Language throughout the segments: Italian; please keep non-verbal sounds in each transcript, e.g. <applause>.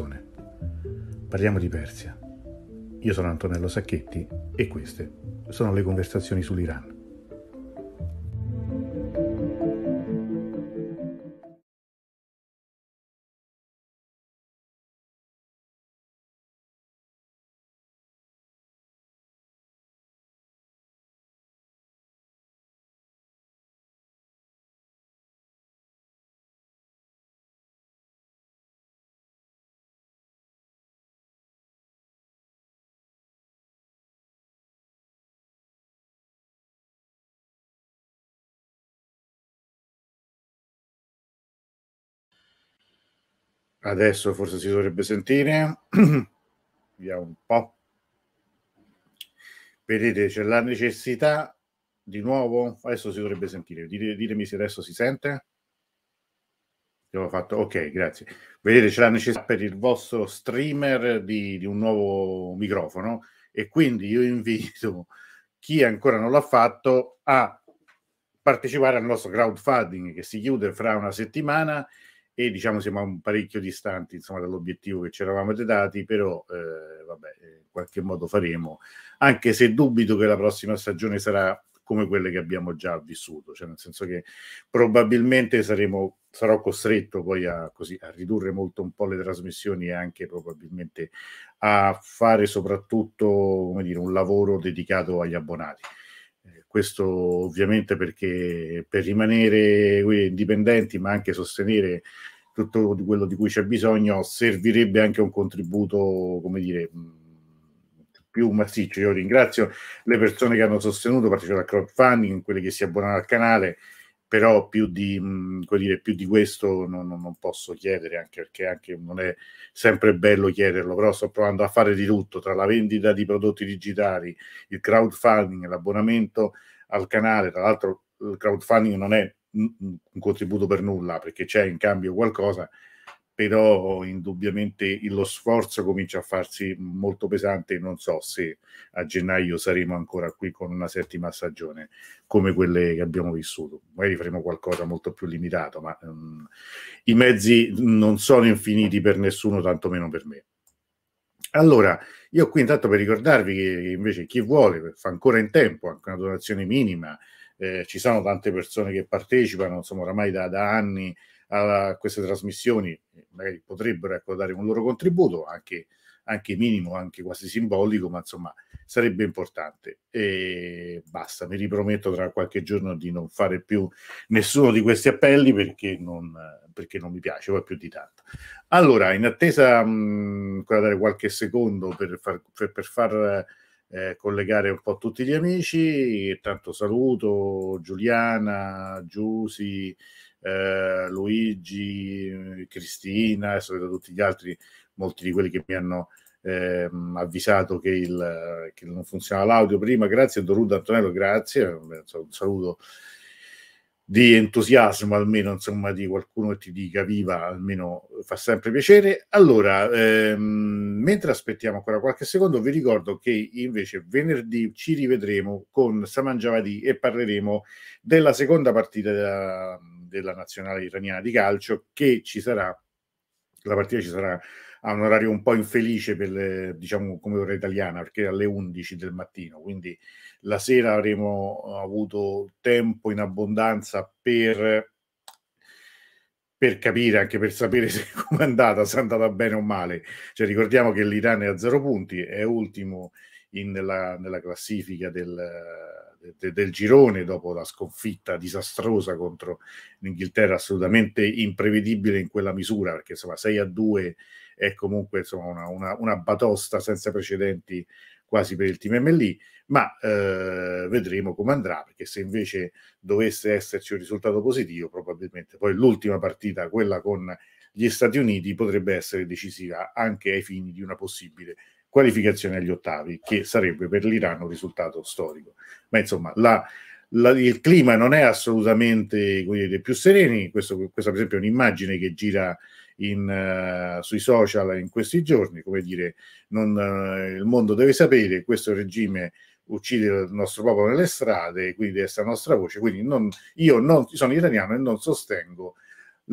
persone. Parliamo di Persia. Io sono Antonello Sacchetti e queste sono le conversazioni sull'Iran. Adesso forse si dovrebbe sentire. <clears throat> Vediamo un po'. Vedete, c'è la necessità di nuovo. Adesso si dovrebbe sentire. Dite, ditemi se adesso si sente. L'ho fatto. Ok, grazie. Vedete, c'è la necessità per il vostro streamer di, di un nuovo microfono. E quindi io invito chi ancora non l'ha fatto a partecipare al nostro crowdfunding che si chiude fra una settimana e diciamo siamo parecchio distanti insomma, dall'obiettivo che ci eravamo dati, però eh, vabbè, eh, in qualche modo faremo, anche se dubito che la prossima stagione sarà come quelle che abbiamo già vissuto, cioè nel senso che probabilmente saremo, sarò costretto poi a, così, a ridurre molto un po' le trasmissioni e anche probabilmente a fare soprattutto dire, un lavoro dedicato agli abbonati questo ovviamente perché per rimanere indipendenti ma anche sostenere tutto quello di cui c'è bisogno servirebbe anche un contributo, come dire, più massiccio. Io ringrazio le persone che hanno sostenuto, partecipato al crowdfunding, quelle che si abbonano al canale, però più di, mh, mm, dire, più di questo non, non, posso chiedere, anche perché anche non è sempre bello chiederlo, però sto provando a fare di tutto, tra la vendita di prodotti digitali, il crowdfunding, l'abbonamento al canale, tra l'altro il crowdfunding non è un contributo per nulla perché c'è in cambio qualcosa però indubbiamente lo sforzo comincia a farsi molto pesante non so se a gennaio saremo ancora qui con una settima stagione come quelle che abbiamo vissuto. Magari faremo qualcosa molto più limitato, ma um, i mezzi non sono infiniti per nessuno, tantomeno per me. Allora, io qui intanto per ricordarvi che invece chi vuole fa ancora in tempo, anche una donazione minima, eh, ci sono tante persone che partecipano, insomma, oramai da, da anni a queste trasmissioni magari potrebbero ecco, dare un loro contributo, anche, anche, minimo, anche quasi simbolico, ma insomma sarebbe importante. E basta, mi riprometto tra qualche giorno di non fare più nessuno di questi appelli perché non, perché non mi piace, poi più di tanto. Allora, in attesa, mh, dare qualche secondo per far... Per, per far eh, collegare un po' tutti gli amici. Tanto saluto Giuliana, Giusi, eh, Luigi, Cristina, e soprattutto tutti gli altri, molti di quelli che mi hanno ehm, avvisato che, il, che, non funzionava l'audio prima. Grazie Doruda Antonello, grazie, un saluto di entusiasmo almeno insomma di qualcuno che ti dica viva almeno fa sempre piacere allora ehm, mentre aspettiamo ancora qualche secondo vi ricordo che invece venerdì ci rivedremo con Saman Javadi e parleremo della seconda partita della, della nazionale iraniana di calcio che ci sarà la partita ci sarà ha un orario un po' infelice per le, diciamo come ora italiana perché alle 11 del mattino quindi la sera avremo avuto tempo in abbondanza per per capire, anche per sapere <laughs> se è andata, se è andata bene o male. Cioè, ricordiamo che l'Iran è a zero punti, è ultimo in, nella, nella, classifica del, del, girone dopo la sconfitta disastrosa contro l'Inghilterra, assolutamente imprevedibile in quella misura, perché insomma 6 a 2 è comunque insomma, una, una, una batosta senza precedenti quasi per il team MLI, ma eh, vedremo come andrà, perché se invece dovesse esserci un risultato positivo, probabilmente poi l'ultima partita, quella con gli Stati Uniti, potrebbe essere decisiva anche ai fini di una possibile qualificazione agli ottavi, che sarebbe per l'Iran un risultato storico. Ma insomma, la, la, il clima non è assolutamente quindi, dei più sereni, questo, questa per esempio è un'immagine che gira in, uh, sui social in questi giorni, come dire, non, uh, il mondo deve sapere, che questo regime uccide il nostro popolo nelle strade, quindi deve essere la nostra voce, quindi non, io non, sono italiano e non sostengo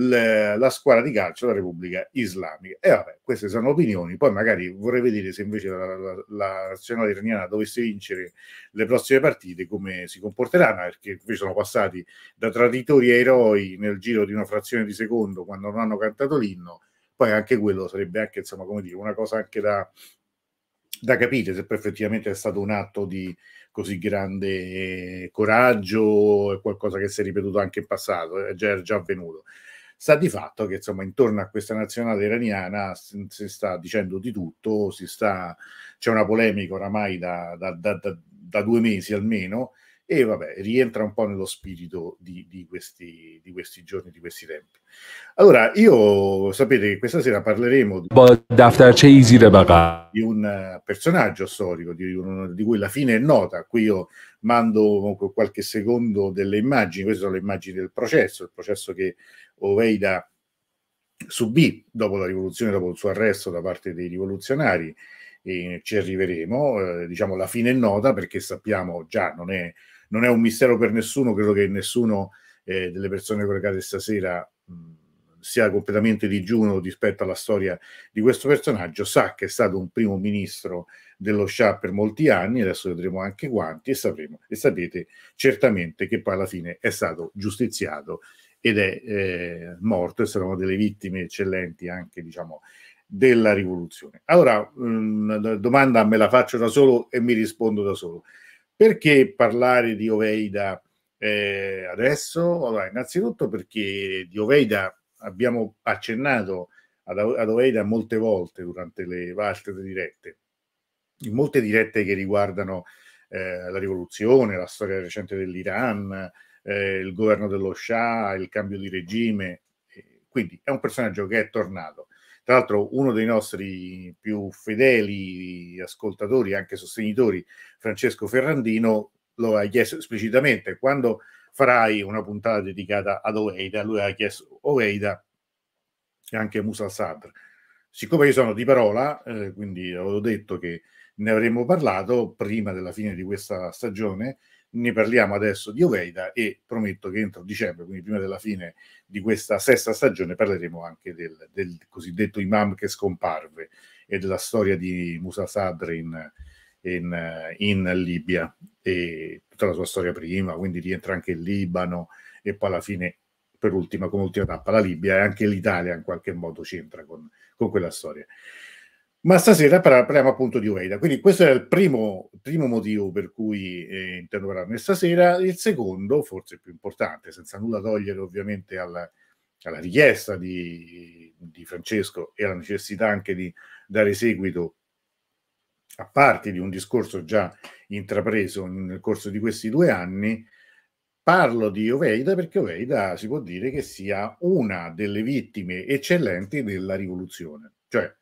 le, la squadra di calcio della Repubblica Islamica. E vabbè, queste sono opinioni, poi magari vorrei vedere se invece la, la, la nazionale iraniana dovesse vincere le prossime partite come si comporteranno, perché qui sono passati da traditori a eroi nel giro di una frazione di secondo quando non hanno cantato l'inno, poi anche quello sarebbe anche, insomma, come dire, una cosa anche da, da capire se effettivamente è stato un atto di così grande coraggio, è qualcosa che si è ripetuto anche in passato, è eh, già, è già avvenuto sta di fatto che insomma intorno a questa nazionale iraniana si, si sta dicendo di tutto, sta, c'è una polemica oramai da, da, da, da due mesi almeno e vabbè, rientra un po' nello spirito di, di, questi, di questi giorni, di questi tempi. Allora, io sapete che questa sera parleremo di, di un eh, personaggio storico di, un, di, cui la fine è nota. Qui io mando qualche secondo delle immagini, queste sono le immagini del processo, il processo che Oveida subì dopo la rivoluzione, dopo il suo arresto da parte dei rivoluzionari. E ci arriveremo, eh, diciamo la fine è nota perché sappiamo già non è non è un mistero per nessuno, credo che nessuno eh, delle persone collegate stasera mh, sia completamente digiuno rispetto alla storia di questo personaggio, sa che è stato un primo ministro dello Scià per molti anni, adesso vedremo anche quanti e sapremo e sapete certamente che poi alla fine è stato giustiziato ed è eh, morto, e saranno delle vittime eccellenti anche diciamo della rivoluzione. Allora, mh, domanda me la faccio da solo e mi rispondo da solo. Perché parlare di Oveida eh, adesso? Allora, innanzitutto perché di Oveida abbiamo accennato ad, Oveida molte volte durante le altre dirette, in molte dirette che riguardano eh, la rivoluzione, la storia recente dell'Iran, eh, il governo dello Shah, il cambio di regime. Quindi è un personaggio che è tornato. Tra l'altro uno dei nostri più fedeli ascoltatori, anche sostenitori, Francesco Ferrandino, lo ha chiesto esplicitamente quando farai una puntata dedicata ad Oveida, lui ha chiesto Oveida e anche Musa Sadr. Siccome io sono di parola, eh, quindi avevo detto che ne avremmo parlato prima della fine di questa stagione, ne parliamo adesso di Oveida e prometto che entro dicembre, quindi prima della fine di questa sesta stagione, parleremo anche del, del cosiddetto imam che scomparve e della storia di Musa Sadr in, in, in, Libia e tutta la sua storia prima, quindi rientra anche il Libano e poi alla fine, per ultima, come ultima tappa, la Libia e anche l'Italia in qualche modo c'entra con, con quella storia. Ma stasera parliamo appunto di Ueda, quindi questo era il primo, primo motivo per cui eh, interrogarne stasera. Il secondo, forse più importante, senza nulla togliere ovviamente alla, alla richiesta di, di, Francesco e alla necessità anche di dare seguito a parte di un discorso già intrapreso nel corso di questi due anni, parlo di Oveida perché Oveida si può dire che sia una delle vittime eccellenti della rivoluzione. Cioè,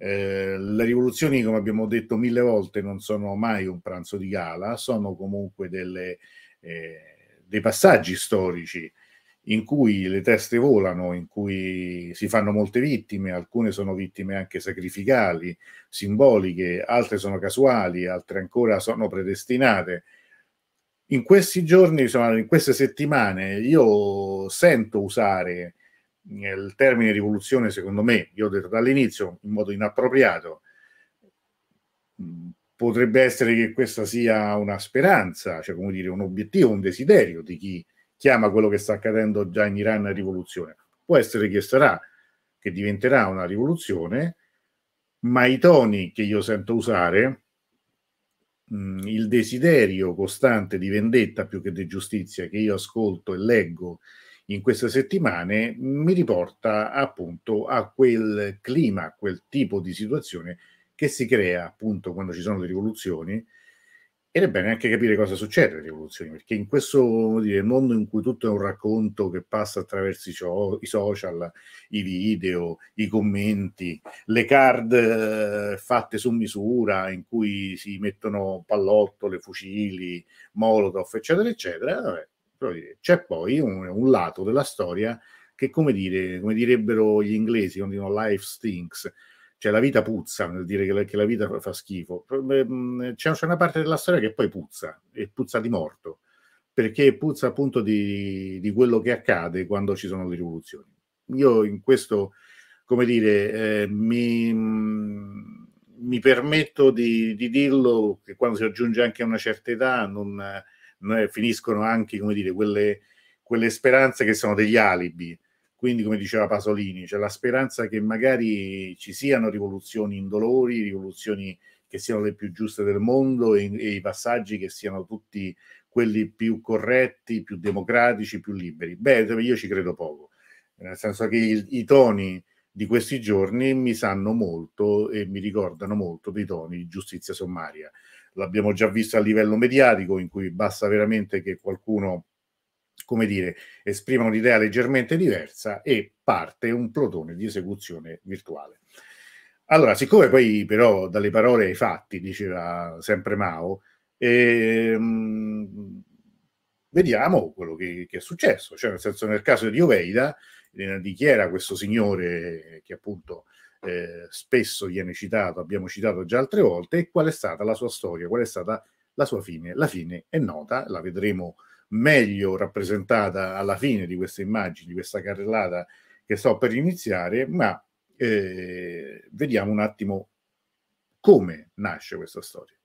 eh, le rivoluzioni, come abbiamo detto mille volte, non sono mai un pranzo di gala, sono comunque delle, eh, dei passaggi storici in cui le teste volano, in cui si fanno molte vittime, alcune sono vittime anche sacrificali, simboliche, altre sono casuali, altre ancora sono predestinate. In questi giorni, insomma, in queste settimane, io sento usare il termine rivoluzione, secondo me, io ho detto dall'inizio in modo inappropriato, potrebbe essere che questa sia una speranza, cioè come dire un obiettivo, un desiderio di chi chiama quello che sta accadendo già in Iran rivoluzione. Può essere che sarà, che diventerà una rivoluzione, ma i toni che io sento usare, mm, il desiderio costante di vendetta più che di giustizia che io ascolto e leggo in queste settimane mi riporta appunto a quel clima, a quel tipo di situazione che si crea appunto quando ci sono le rivoluzioni ed è bene anche capire cosa succede alle rivoluzioni, perché in questo dire, mondo in cui tutto è un racconto che passa attraverso i, show, i social, i video, i commenti, le card eh, fatte su misura, in cui si mettono pallottole, fucili, molotov, eccetera, eccetera, vabbè, però eh, c'è poi un, un lato della storia che, come, dire, come direbbero gli inglesi quando dicono life stinks, cioè la vita puzza, nel dire che la, che la vita fa schifo, mm, c'è, c'è, una parte della storia che poi puzza, e puzza di morto, perché puzza appunto di, di quello che accade quando ci sono le rivoluzioni. Io in questo, come dire, eh, mi, mm, mi, permetto di, di, dirlo che quando si raggiunge anche una certa età non finiscono anche, come dire, quelle, quelle speranze che sono degli alibi. Quindi, come diceva Pasolini, c'è cioè la speranza che magari ci siano rivoluzioni indolori, rivoluzioni che siano le più giuste del mondo e, e i passaggi che siano tutti quelli più corretti, più democratici, più liberi. Beh, io ci credo poco, nel senso che i, i toni di questi giorni mi sanno molto e mi ricordano molto dei toni di giustizia sommaria l'abbiamo già visto a livello mediatico, in cui basta veramente che qualcuno, come dire, esprima un'idea leggermente diversa e parte un plotone di esecuzione virtuale. Allora, siccome poi però dalle parole ai fatti, diceva sempre Mao, ehm, vediamo quello che, che, è successo. Cioè, nel senso, nel caso di Oveida, eh, di chi era questo signore che appunto eh, spesso viene citato, abbiamo citato già altre volte, e qual è stata la sua storia, qual è stata la sua fine. La fine è nota, la vedremo meglio rappresentata alla fine di queste immagini, di questa carrellata che sto per iniziare, ma eh, vediamo un attimo come nasce questa storia.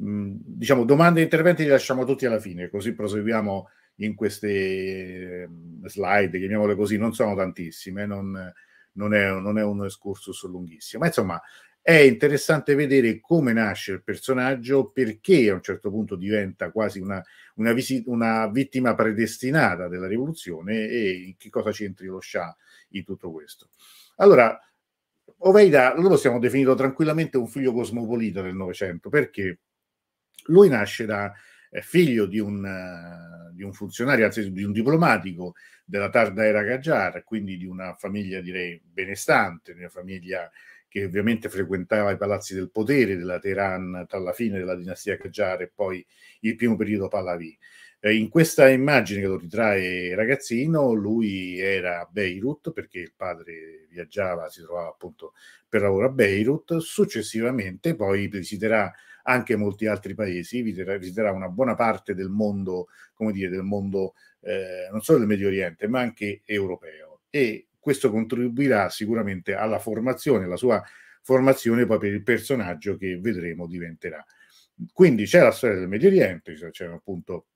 Mm, diciamo, domande e interventi li lasciamo tutti alla fine, così proseguiamo in queste mm, slide, chiamiamole così, non sono tantissime, non, non è, non è un excursus lunghissimo, ma insomma è interessante vedere come nasce il personaggio, perché a un certo punto diventa quasi una, una, visi, una vittima predestinata della rivoluzione e che cosa c'entri lo Scià in tutto questo. Allora, Oveida lo possiamo definire tranquillamente un figlio cosmopolita del Novecento, perché lui nasce da figlio di un, eh, di un, funzionario, anzi di un diplomatico della tarda era Qajar, quindi di una famiglia direi benestante, una famiglia che ovviamente frequentava i palazzi del potere della Teheran tra la fine della dinastia Qajar e poi il primo periodo Pahlavi. Eh, in questa immagine che lo ritrae ragazzino, lui era a Beirut perché il padre viaggiava, si trovava appunto per lavoro a Beirut, successivamente poi visiterà anche molti altri paesi, visiterà una buona parte del mondo, come dire, del mondo eh, non solo del Medio Oriente, ma anche europeo. E questo contribuirà sicuramente alla formazione, alla sua formazione poi per il personaggio che vedremo diventerà. Quindi c'è la storia del Medio Oriente, cioè c'erano appunto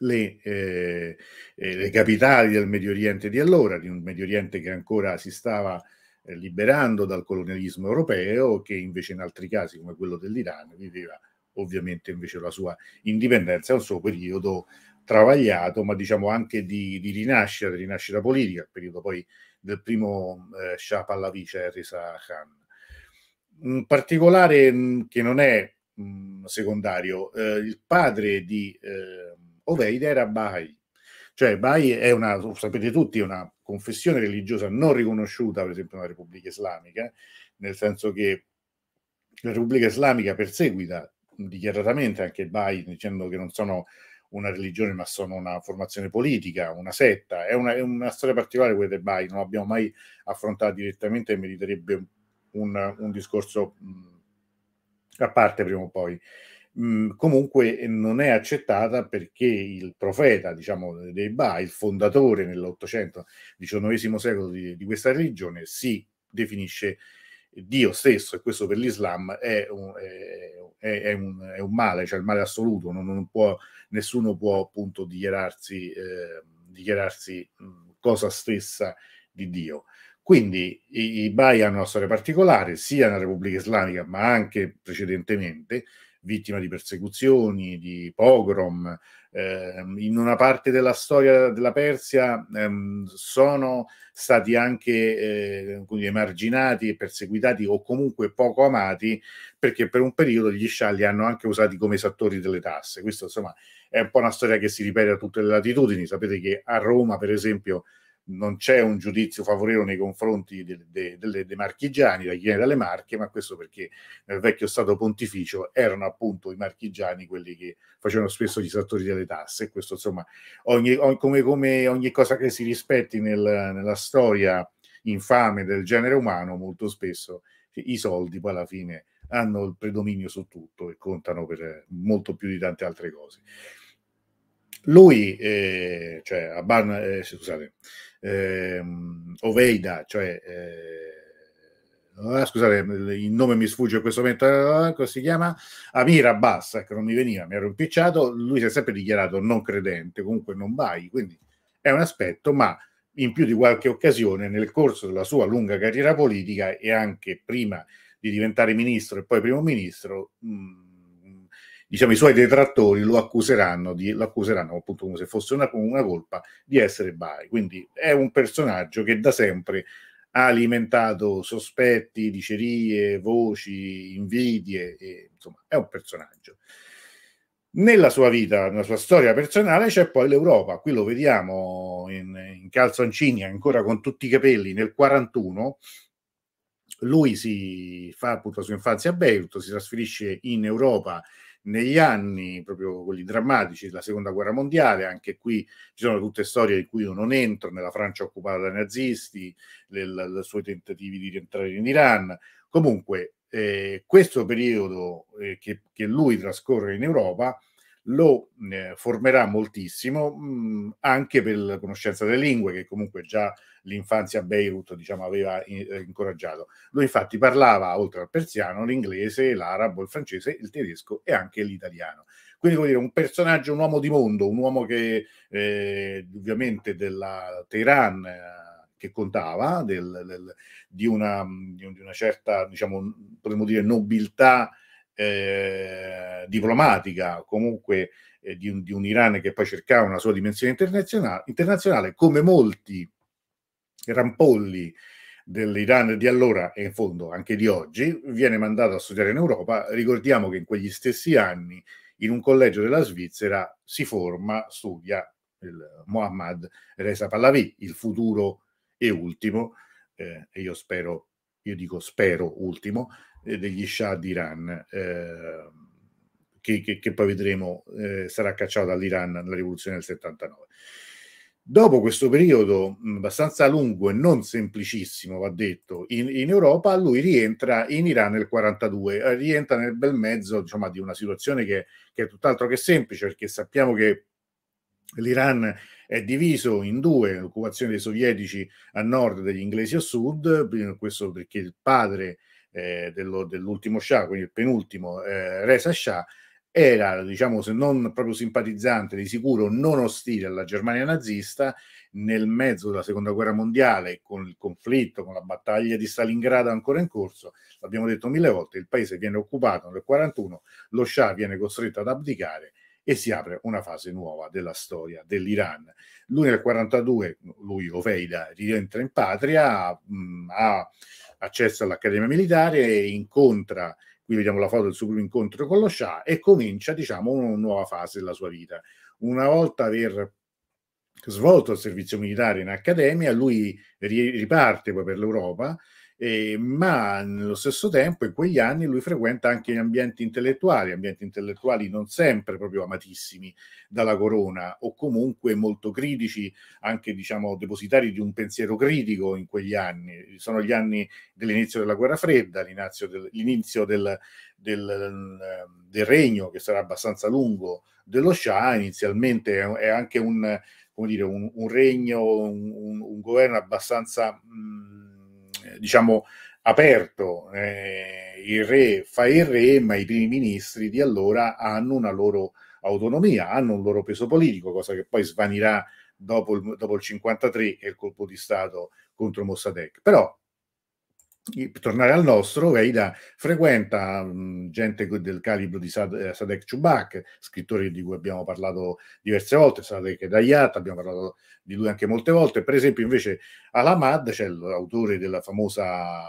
le, eh, eh, le capitali del Medio Oriente di allora, di un Medio Oriente che ancora si stava eh, liberando dal colonialismo europeo, che invece in altri casi, come quello dell'Iran, viveva ovviamente invece la sua indipendenza, un suo periodo travagliato, ma diciamo anche di, di rinascita, di rinascita politica, il periodo poi del primo eh, Shah Pahlavi, cioè Reza Khan. Un particolare mh, mm, che non è mh, mm, secondario, eh, il padre di eh, Oveid era Bahai, cioè Bahai è una, sapete tutti, una confessione religiosa non riconosciuta, per esempio, nella Repubblica Islamica, nel senso che la Repubblica Islamica perseguita dichiaratamente anche Biden dicendo che non sono una religione ma sono una formazione politica, una setta, è una, è una storia particolare quella di Biden, non l'abbiamo mai affrontata direttamente e meriterebbe un, un discorso mh, a parte prima o poi. Mhmm, comunque eh, non è accettata perché il profeta diciamo, dei Ba, il fondatore nell'Ottocento, XIX secolo di, di questa religione, si definisce Dio stesso, e questo per l'Islam è un, è, è un, è un male, cioè il male assoluto, non, non può, nessuno può appunto dichiararsi, eh, dichiararsi mhmm, cosa stessa di Dio. Quindi i, i Bai hanno una storia particolare, sia nella Repubblica Islamica, ma anche precedentemente, vittima di persecuzioni, di pogrom. Eh, in una parte della storia della Persia ehm, sono stati anche eh, emarginati perseguitati o comunque poco amati perché per un periodo gli scialli hanno anche usati come esattori delle tasse. Questo insomma è un po' una storia che si ripete a tutte le latitudini. Sapete che a Roma, per esempio, non c'è un giudizio favorevole nei confronti dei de, de, de marchigiani, da chi viene dalle Marche, ma questo perché nel vecchio Stato pontificio erano appunto i marchigiani quelli che facevano spesso gli sattori delle tasse. Questo insomma, ogni, ogni, come, come, ogni cosa che si rispetti nel, nella storia infame del genere umano, molto spesso i soldi poi alla fine hanno il predominio su tutto e contano per molto più di tante altre cose. Lui, eh, cioè, Aban, eh, scusate, ehm, Oveida, cioè... Eh, ah, scusate, il nome mi sfugge in questo momento, eh, come si chiama Amir Abbas, che ecco, non mi veniva, mi ero impicciato, lui si è sempre dichiarato non credente, comunque non vai, quindi è un aspetto, ma in più di qualche occasione nel corso della sua lunga carriera politica e anche prima di diventare ministro e poi primo ministro, mh, diciamo, i suoi detrattori lo accuseranno, di, lo accuseranno appunto come se fosse una, una colpa di essere Bai. Quindi è un personaggio che da sempre ha alimentato sospetti, dicerie, voci, invidie, e, insomma è un personaggio. Nella sua vita, nella sua storia personale c'è poi l'Europa, qui lo vediamo in, in calzoncini ancora con tutti i capelli nel 41, lui si fa appunto la sua infanzia a Beirut, si trasferisce in Europa negli anni, proprio quelli drammatici della seconda guerra mondiale, anche qui ci sono tutte storie in cui io non entro, nella Francia occupata dai nazisti, i suoi tentativi di rientrare in Iran. Comunque, eh, questo periodo eh, che, che lui trascorre in Europa lo eh, formerà moltissimo mh, mm, anche per la conoscenza delle lingue che comunque già l'infanzia a Beirut diciamo, aveva in, eh, incoraggiato. Lui infatti parlava, oltre al persiano, l'inglese, l'arabo, il francese, il tedesco e anche l'italiano. Quindi vuol dire un personaggio, un uomo di mondo, un uomo che eh, ovviamente della Teheran eh, che contava, del, del, di, una, di, una, certa, diciamo, potremmo dire, nobiltà eh, diplomatica, comunque eh, di, un, di, un, Iran che poi cercava una sua dimensione internazionale, internazionale come molti rampolli dell'Iran di allora e in fondo anche di oggi, viene mandato a studiare in Europa. Ricordiamo che in quegli stessi anni in un collegio della Svizzera si forma, studia il Mohammad Reza Pahlavi, il futuro e ultimo, eh, e io spero, io dico spero ultimo, eh, degli Shah d'Iran, eh, che, che, che, poi vedremo eh, sarà cacciato dall'Iran nella rivoluzione del 79. Dopo questo periodo abbastanza lungo e non semplicissimo, va detto, in, in Europa, lui rientra in Iran nel 1942, eh, rientra nel bel mezzo diciamo, di una situazione che, che è tutt'altro che semplice, perché sappiamo che l'Iran è diviso in due, l'occupazione dei sovietici a nord e degli inglesi a sud, eh, questo perché il padre eh, dello, dell'ultimo Shah, quindi il penultimo eh, Reza Shah, era, diciamo, se non proprio simpatizzante, di sicuro non ostile alla Germania nazista, nel mezzo della seconda guerra mondiale, con il conflitto, con la battaglia di Stalingrado ancora in corso, l'abbiamo detto mille volte, il paese viene occupato nel 1941, lo Shah viene costretto ad abdicare e si apre una fase nuova della storia dell'Iran. Lui nel 1942, lui Oveida, rientra in patria, mh, mm, ha accesso all'Accademia Militare e incontra, qui vediamo la foto del suo primo incontro con lo Shah e comincia diciamo una nuova fase della sua vita. Una volta aver svolto il servizio militare in accademia, lui riparte poi per l'Europa eh, ma nello stesso tempo in quegli anni lui frequenta anche gli ambienti intellettuali, ambienti intellettuali non sempre proprio amatissimi dalla corona o comunque molto critici, anche diciamo depositari di un pensiero critico in quegli anni. Sono gli anni dell'inizio della guerra fredda, l'inizio del, l'inizio del, del, del regno che sarà abbastanza lungo dello Shah, inizialmente è anche un, dire, un, un regno, un, un, governo abbastanza... Mh, mm, eh, diciamo, aperto. Eh, il re fa il re, ma i primi ministri di allora hanno una loro autonomia, hanno un loro peso politico, cosa che poi svanirà dopo il, dopo il 53 e il colpo di Stato contro Mossadegh. Però tornare al nostro, Reida frequenta mh, gente del calibro di Sad- eh, Sadek Chubak, scrittore di cui abbiamo parlato diverse volte, Sadek Dayat, abbiamo parlato di lui anche molte volte, per esempio invece Alamad, c'è cioè l'autore della famosa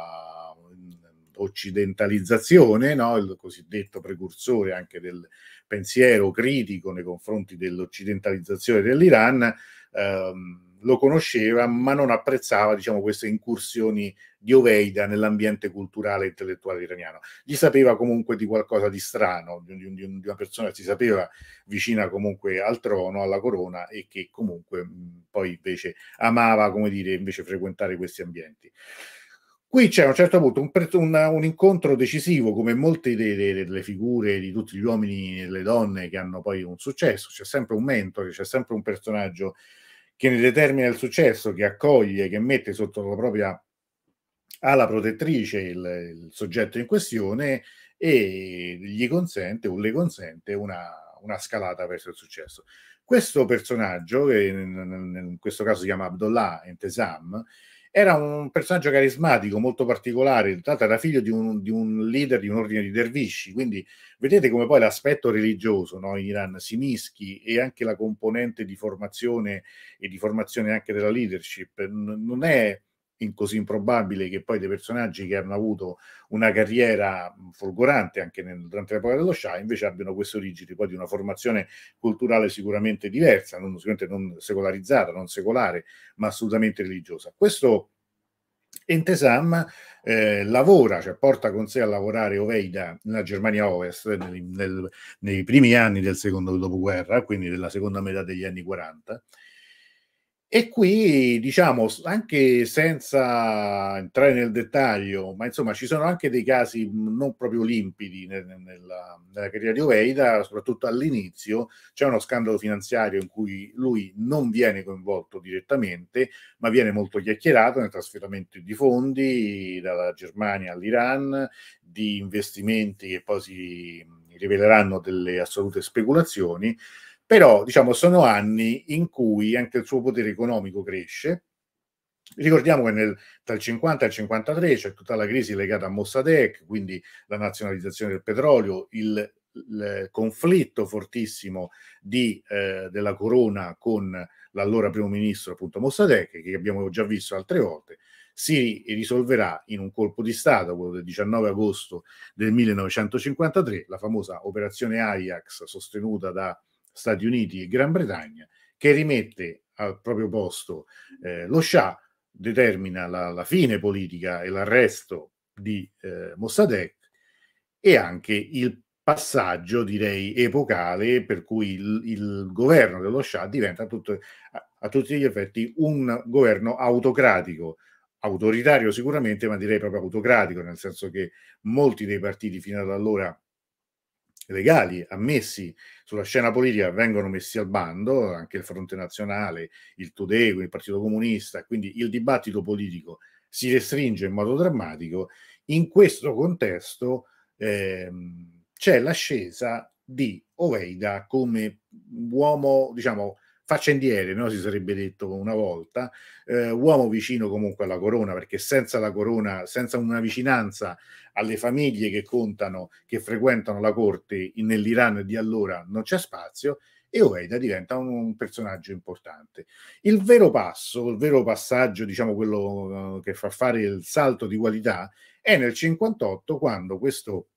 occidentalizzazione, no? il cosiddetto precursore anche del pensiero critico nei confronti dell'occidentalizzazione dell'Iran, ehm, lo conosceva, ma non apprezzava diciamo, queste incursioni di Oveida nell'ambiente culturale e intellettuale iraniano. Gli sapeva comunque di qualcosa di strano, di, un, di una persona che si sapeva vicina comunque al trono, alla corona e che comunque poi invece amava, come dire, invece frequentare questi ambienti. Qui c'è a un certo punto un, un, un incontro decisivo, come molte delle, delle, figure di tutti gli uomini e le donne che hanno poi un successo, c'è sempre un mentore, c'è sempre un personaggio che ne determina il successo, che accoglie, che mette sotto la propria ala protettrice il, il, soggetto in questione e gli consente o le consente una, una scalata verso il successo. Questo personaggio, che in, in questo caso si chiama Abdullah Entesam, era un personaggio carismatico, molto particolare, tanto era figlio di un, di un, leader di un ordine di dervisci, quindi vedete come poi l'aspetto religioso no, in Iran si mischi e anche la componente di formazione e di formazione anche della leadership. non è in così improbabile che poi dei personaggi che hanno avuto una carriera folgorante anche nel, durante l'epoca dello Shah invece abbiano queste origini poi di una formazione culturale sicuramente diversa, non, sicuramente non secolarizzata, non secolare, ma assolutamente religiosa. Questo Entesam eh, lavora, cioè porta con sé a lavorare Oveida nella Germania Ovest nel, nel, nei primi anni del secondo dopoguerra, quindi della seconda metà degli anni 40, e qui, diciamo, anche senza entrare nel dettaglio, ma insomma ci sono anche dei casi non proprio limpidi nella, nella carriera di Oveida, soprattutto all'inizio c'è uno scandalo finanziario in cui lui non viene coinvolto direttamente, ma viene molto chiacchierato nel trasferimento di fondi dalla Germania all'Iran, di investimenti che poi si riveleranno delle assolute speculazioni però diciamo sono anni in cui anche il suo potere economico cresce. Ricordiamo che nel, tra il 50 e il 53 c'è tutta la crisi legata a Mossadegh, quindi la nazionalizzazione del petrolio, il, il conflitto fortissimo di, eh, della corona con l'allora primo ministro appunto Mossadegh, che abbiamo già visto altre volte, si risolverà in un colpo di Stato, quello del 19 agosto del 1953, la famosa operazione Ajax sostenuta da Stati Uniti e Gran Bretagna, che rimette al proprio posto eh, lo Shah, determina la, la, fine politica e l'arresto di eh, Mossadegh e anche il passaggio, direi, epocale per cui il, il governo dello Shah diventa tutto, a, a tutti gli effetti un governo autocratico, autoritario sicuramente, ma direi proprio autocratico, nel senso che molti dei partiti fino ad allora legali ammessi sulla scena politica vengono messi al bando, anche il Fronte Nazionale, il Tudego, il Partito Comunista, quindi il dibattito politico si restringe in modo drammatico, in questo contesto ehm, c'è l'ascesa di Oveida come uomo, diciamo, faccendiere, no? si sarebbe detto una volta, eh, uomo vicino comunque alla corona, perché senza la corona, senza una vicinanza alle famiglie che contano, che frequentano la corte in, nell'Iran di allora, non c'è spazio e Oeida diventa un, un, personaggio importante. Il vero passo, il vero passaggio, diciamo quello eh, che fa fare il salto di qualità, è nel 58 quando questo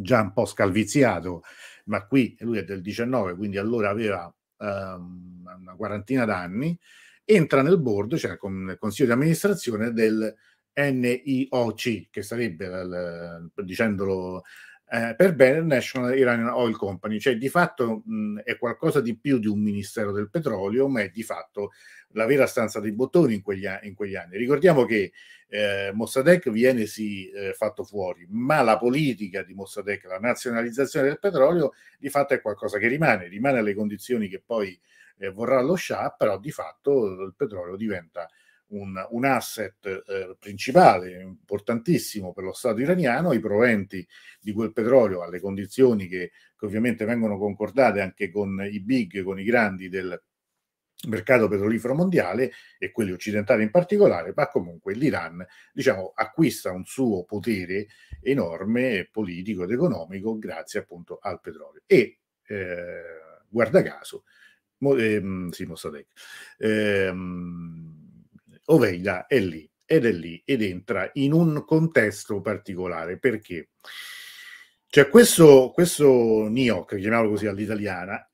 già un po' scalviziato, ma qui lui è del 19, quindi allora aveva Ehm, una quarantina d'anni, entra nel board, cioè nel consiglio di amministrazione del NIOC, che sarebbe, dicendolo eh, per bene, National Iranian Oil Company, cioè di fatto mh, è qualcosa di più di un ministero del petrolio, ma è di fatto la vera stanza dei bottoni in quegli, in quegli anni. Ricordiamo che eh, Mossadegh viene sì eh, fatto fuori, ma la politica di Mossadegh, la nazionalizzazione del petrolio, di fatto è qualcosa che rimane, rimane alle condizioni che poi eh, vorrà lo Shah, però di fatto il petrolio diventa un, un asset eh, principale, importantissimo per lo Stato iraniano, i proventi di quel petrolio alle condizioni che, che ovviamente vengono concordate anche con i big, con i grandi del mercato petrolifero mondiale e quelli occidentali in particolare, ma comunque l'Iran diciamo, acquista un suo potere enorme politico ed economico grazie appunto al petrolio. E eh, guarda caso, mo, ehm, sì, Mossadegh, ehm, Oveida è lì ed è lì ed entra in un contesto particolare perché c'è cioè questo, questo NIOC, chiamiamolo così all'italiana,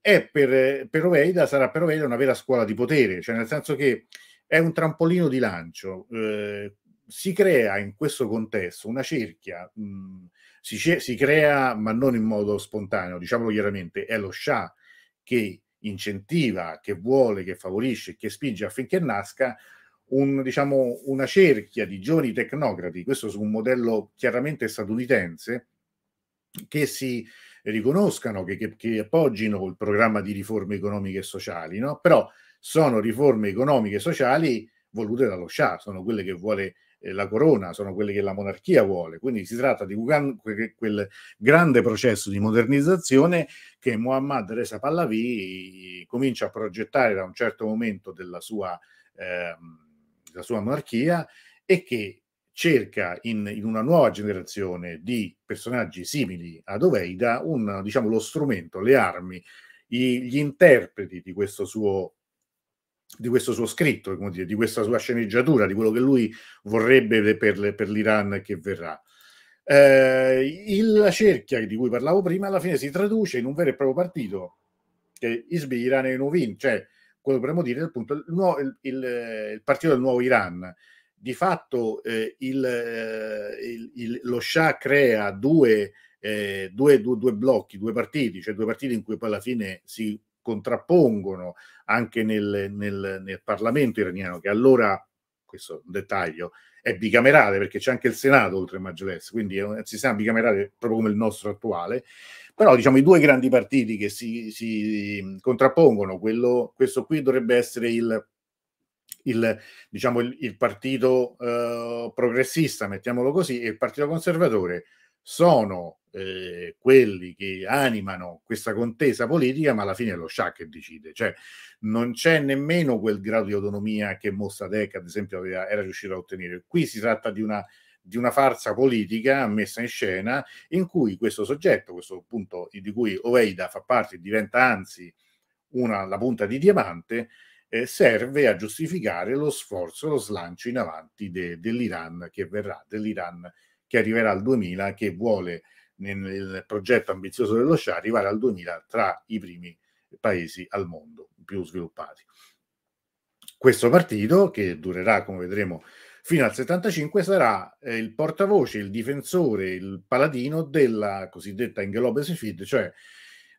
è per, per Oveida, sarà per Oveida una vera scuola di potere, cioè nel senso che è un trampolino di lancio. Eh, si crea in questo contesto una cerchia, mh, mm, si, si, crea, ma non in modo spontaneo, diciamolo chiaramente, è lo Shah che incentiva, che vuole, che favorisce, che spinge affinché nasca un, diciamo, una cerchia di giovani tecnocrati, questo su un modello chiaramente statunitense, che si riconoscano, che, che, che appoggino il programma di riforme economiche e sociali, no? però sono riforme economiche e sociali volute dallo Shah, sono quelle che vuole eh, la corona, sono quelle che la monarchia vuole. Quindi si tratta di quel grande processo di modernizzazione che Muhammad Reza Pallavi comincia a progettare da un certo momento della sua, eh, della sua monarchia e che cerca in, in, una nuova generazione di personaggi simili ad Oveida un, diciamo, lo strumento, le armi, i, gli interpreti di questo suo di questo suo scritto, dire, di questa sua sceneggiatura, di quello che lui vorrebbe per, per l'Iran che verrà. Eh, il, la cerchia di cui parlavo prima alla fine si traduce in un vero e proprio partito che Isbi Iran e Novin, cioè quello che potremmo dire appunto il, il, eh, il, partito del nuovo Iran, di fatto eh, il, eh, il, il, lo Shah crea due, eh, due, due, due, blocchi, due partiti, cioè due partiti in cui poi alla fine si contrappongono anche nel, nel, nel Parlamento iraniano, che allora, questo è un dettaglio, è bicamerale perché c'è anche il Senato oltre a Maggiorenza, quindi è un sistema bicamerale proprio come il nostro attuale. Però diciamo i due grandi partiti che si, si contrappongono, quello, questo qui dovrebbe essere il il, diciamo, il, il partito eh, progressista, mettiamolo così, e il partito conservatore sono eh, quelli che animano questa contesa politica, ma alla fine è lo Shah che decide, cioè non c'è nemmeno quel grado di autonomia che Mossadegh, ad esempio, aveva, era riuscito a ottenere. Qui si tratta di una di una farsa politica messa in scena in cui questo soggetto, questo appunto di cui Oveida fa parte, diventa anzi una, la punta di diamante, eh, serve a giustificare lo sforzo, lo slancio in avanti de, dell'Iran che verrà, dell'Iran che arriverà al 2000, che vuole nel, nel progetto ambizioso dello Shah arrivare al 2000 tra i primi paesi al mondo più sviluppati. Questo partito, che durerà, come vedremo, fino al 75 sarà eh, il portavoce, il difensore, il paladino della cosiddetta Engelobes Fid, cioè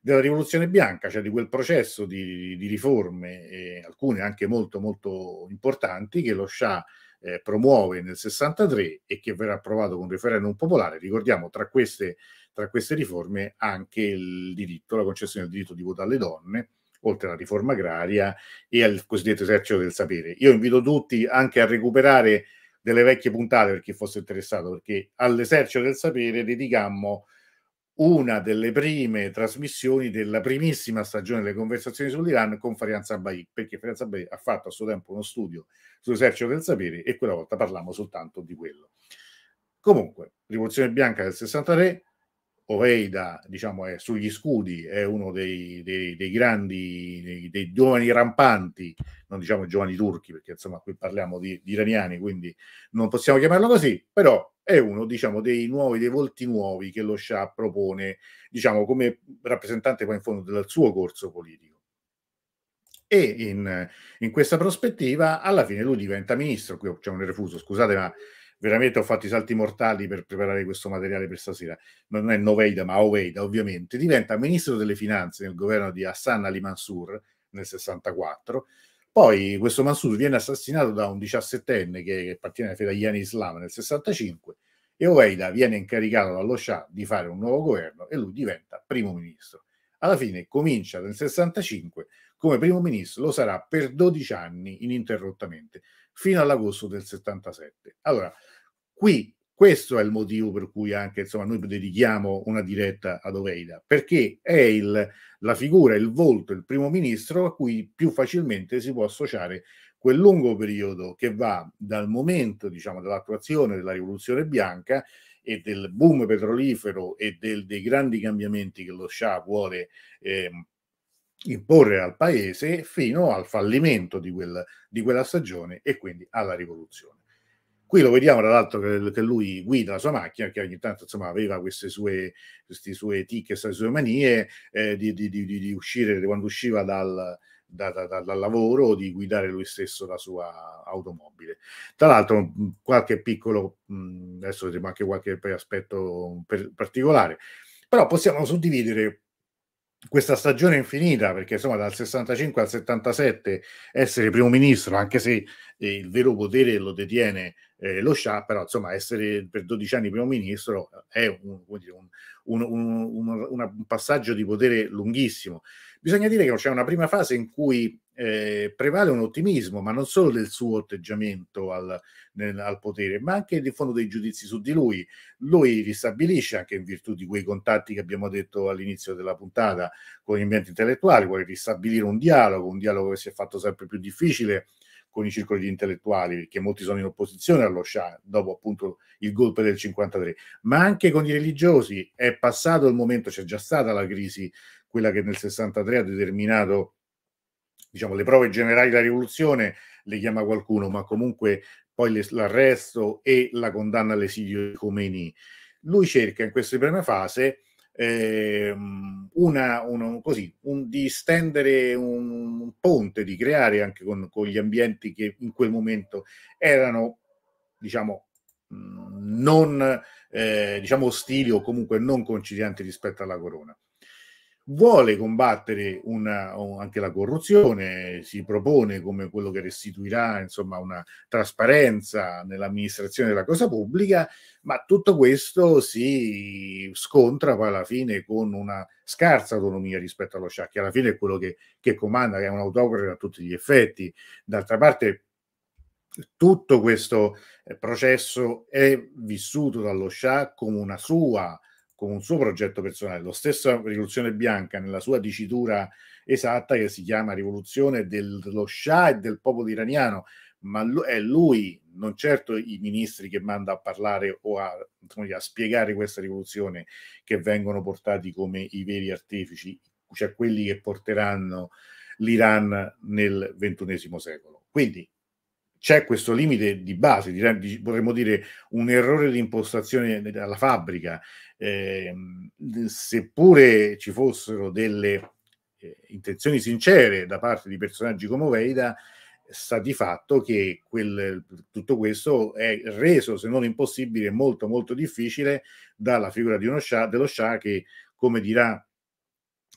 della rivoluzione bianca, cioè di quel processo di, di riforme, eh, alcune anche molto molto importanti, che lo Shah eh, promuove nel 63 e che verrà approvato con referendum popolare. Ricordiamo tra queste, tra queste riforme anche il diritto, la concessione del diritto di voto alle donne, oltre alla riforma agraria e al cosiddetto esercito del sapere. Io invito tutti anche a recuperare delle vecchie puntate per chi fosse interessato, perché all'esercito del sapere dedicammo una delle prime trasmissioni della primissima stagione delle conversazioni sull'Iran con Farianza Sabai, perché Farianza Sabai ha fatto a suo tempo uno studio sull'esercito del sapere e quella volta parlammo soltanto di quello. Comunque, rivoluzione bianca del 63, Oveida diciamo, è sugli scudi, è uno dei, dei, dei grandi, dei, dei, giovani rampanti, non diciamo giovani turchi, perché insomma qui parliamo di, di, iraniani, quindi non possiamo chiamarlo così, però è uno diciamo, dei nuovi, dei volti nuovi che lo Shah propone diciamo, come rappresentante poi in fondo del suo corso politico. E in, in questa prospettiva alla fine lui diventa ministro, qui c'è un refuso, scusate ma veramente ho fatto i salti mortali per preparare questo materiale per stasera, non è Noveida ma Oveida ovviamente, diventa ministro delle finanze nel governo di Hassan Ali Mansur nel 64, poi questo Mansur viene assassinato da un 17enne che appartiene alla Fedayani Islam nel 65 e Oveida viene incaricato dallo Shah di fare un nuovo governo e lui diventa primo ministro. Alla fine comincia nel 65 come primo ministro, lo sarà per 12 anni ininterrottamente, fino all'agosto del 77. Allora, Qui questo è il motivo per cui anche insomma, noi dedichiamo una diretta ad Oveida, perché è il, la figura, il volto, il primo ministro a cui più facilmente si può associare quel lungo periodo che va dal momento diciamo, dell'attuazione della rivoluzione bianca e del boom petrolifero e del, dei grandi cambiamenti che lo Shah vuole eh, imporre al paese fino al fallimento di, quel, di quella stagione e quindi alla rivoluzione. Qui lo vediamo tra l'altro che, che, lui guida la sua macchina, che ogni tanto insomma, aveva queste sue, queste sue tic, queste sue manie eh, di, di, di, di, uscire quando usciva dal, da, da, da, dal lavoro di guidare lui stesso la sua automobile. Tra l'altro, qualche piccolo, mh, adesso vedremo anche qualche aspetto per, particolare, però possiamo suddividere questa stagione infinita, perché insomma dal 65 al 77 essere primo ministro, anche se il vero potere lo detiene eh, lo Shah, però insomma essere per 12 anni primo ministro eh, è un, un, un, un passaggio di potere lunghissimo. Bisogna dire che c'è una prima fase in cui eh, prevale un ottimismo, ma non solo del suo atteggiamento al, nel, al, potere, ma anche di fondo dei giudizi su di lui. Lui ristabilisce anche in virtù di quei contatti che abbiamo detto all'inizio della puntata con gli ambienti intellettuali, vuole ristabilire un dialogo, un dialogo che si è fatto sempre più difficile con i circoli di intellettuali, perché molti sono in opposizione allo Shah dopo appunto il golpe del 53, ma anche con i religiosi. È passato il momento, c'è già stata la crisi, quella che nel 63 ha determinato diciamo, le prove generali della rivoluzione, le chiama qualcuno, ma comunque poi l'arresto e la condanna all'esilio di Khomeini. Lui cerca in questa prima fase ehm, una, una, così, un, di stendere un ponte, di creare anche con, con gli ambienti che in quel momento erano, diciamo, mm, non eh, diciamo ostili o comunque non concilianti rispetto alla corona vuole combattere una, anche la corruzione, si propone come quello che restituirà insomma, una trasparenza nell'amministrazione della cosa pubblica, ma tutto questo si scontra poi alla fine con una scarsa autonomia rispetto allo Sciacchi, alla fine è quello che, che comanda, che è un autocrate a tutti gli effetti. D'altra parte tutto questo eh, processo è vissuto dallo Sciacchi come una sua con un suo progetto personale. La stessa rivoluzione bianca, nella sua dicitura esatta, che si chiama rivoluzione dello Shah e del popolo iraniano, ma è lui, non certo i ministri che manda a parlare o a, a spiegare questa rivoluzione, che vengono portati come i veri artefici, cioè quelli che porteranno l'Iran nel ventunesimo secolo. Quindi c'è questo limite di base, direi, potremmo dire un errore di impostazione alla fabbrica, eh, seppure ci fossero delle eh, intenzioni sincere da parte di personaggi come Oveida, sta di fatto che quel, tutto questo è reso, se non impossibile, molto molto difficile dalla figura di uno scià, dello scià che, come dirà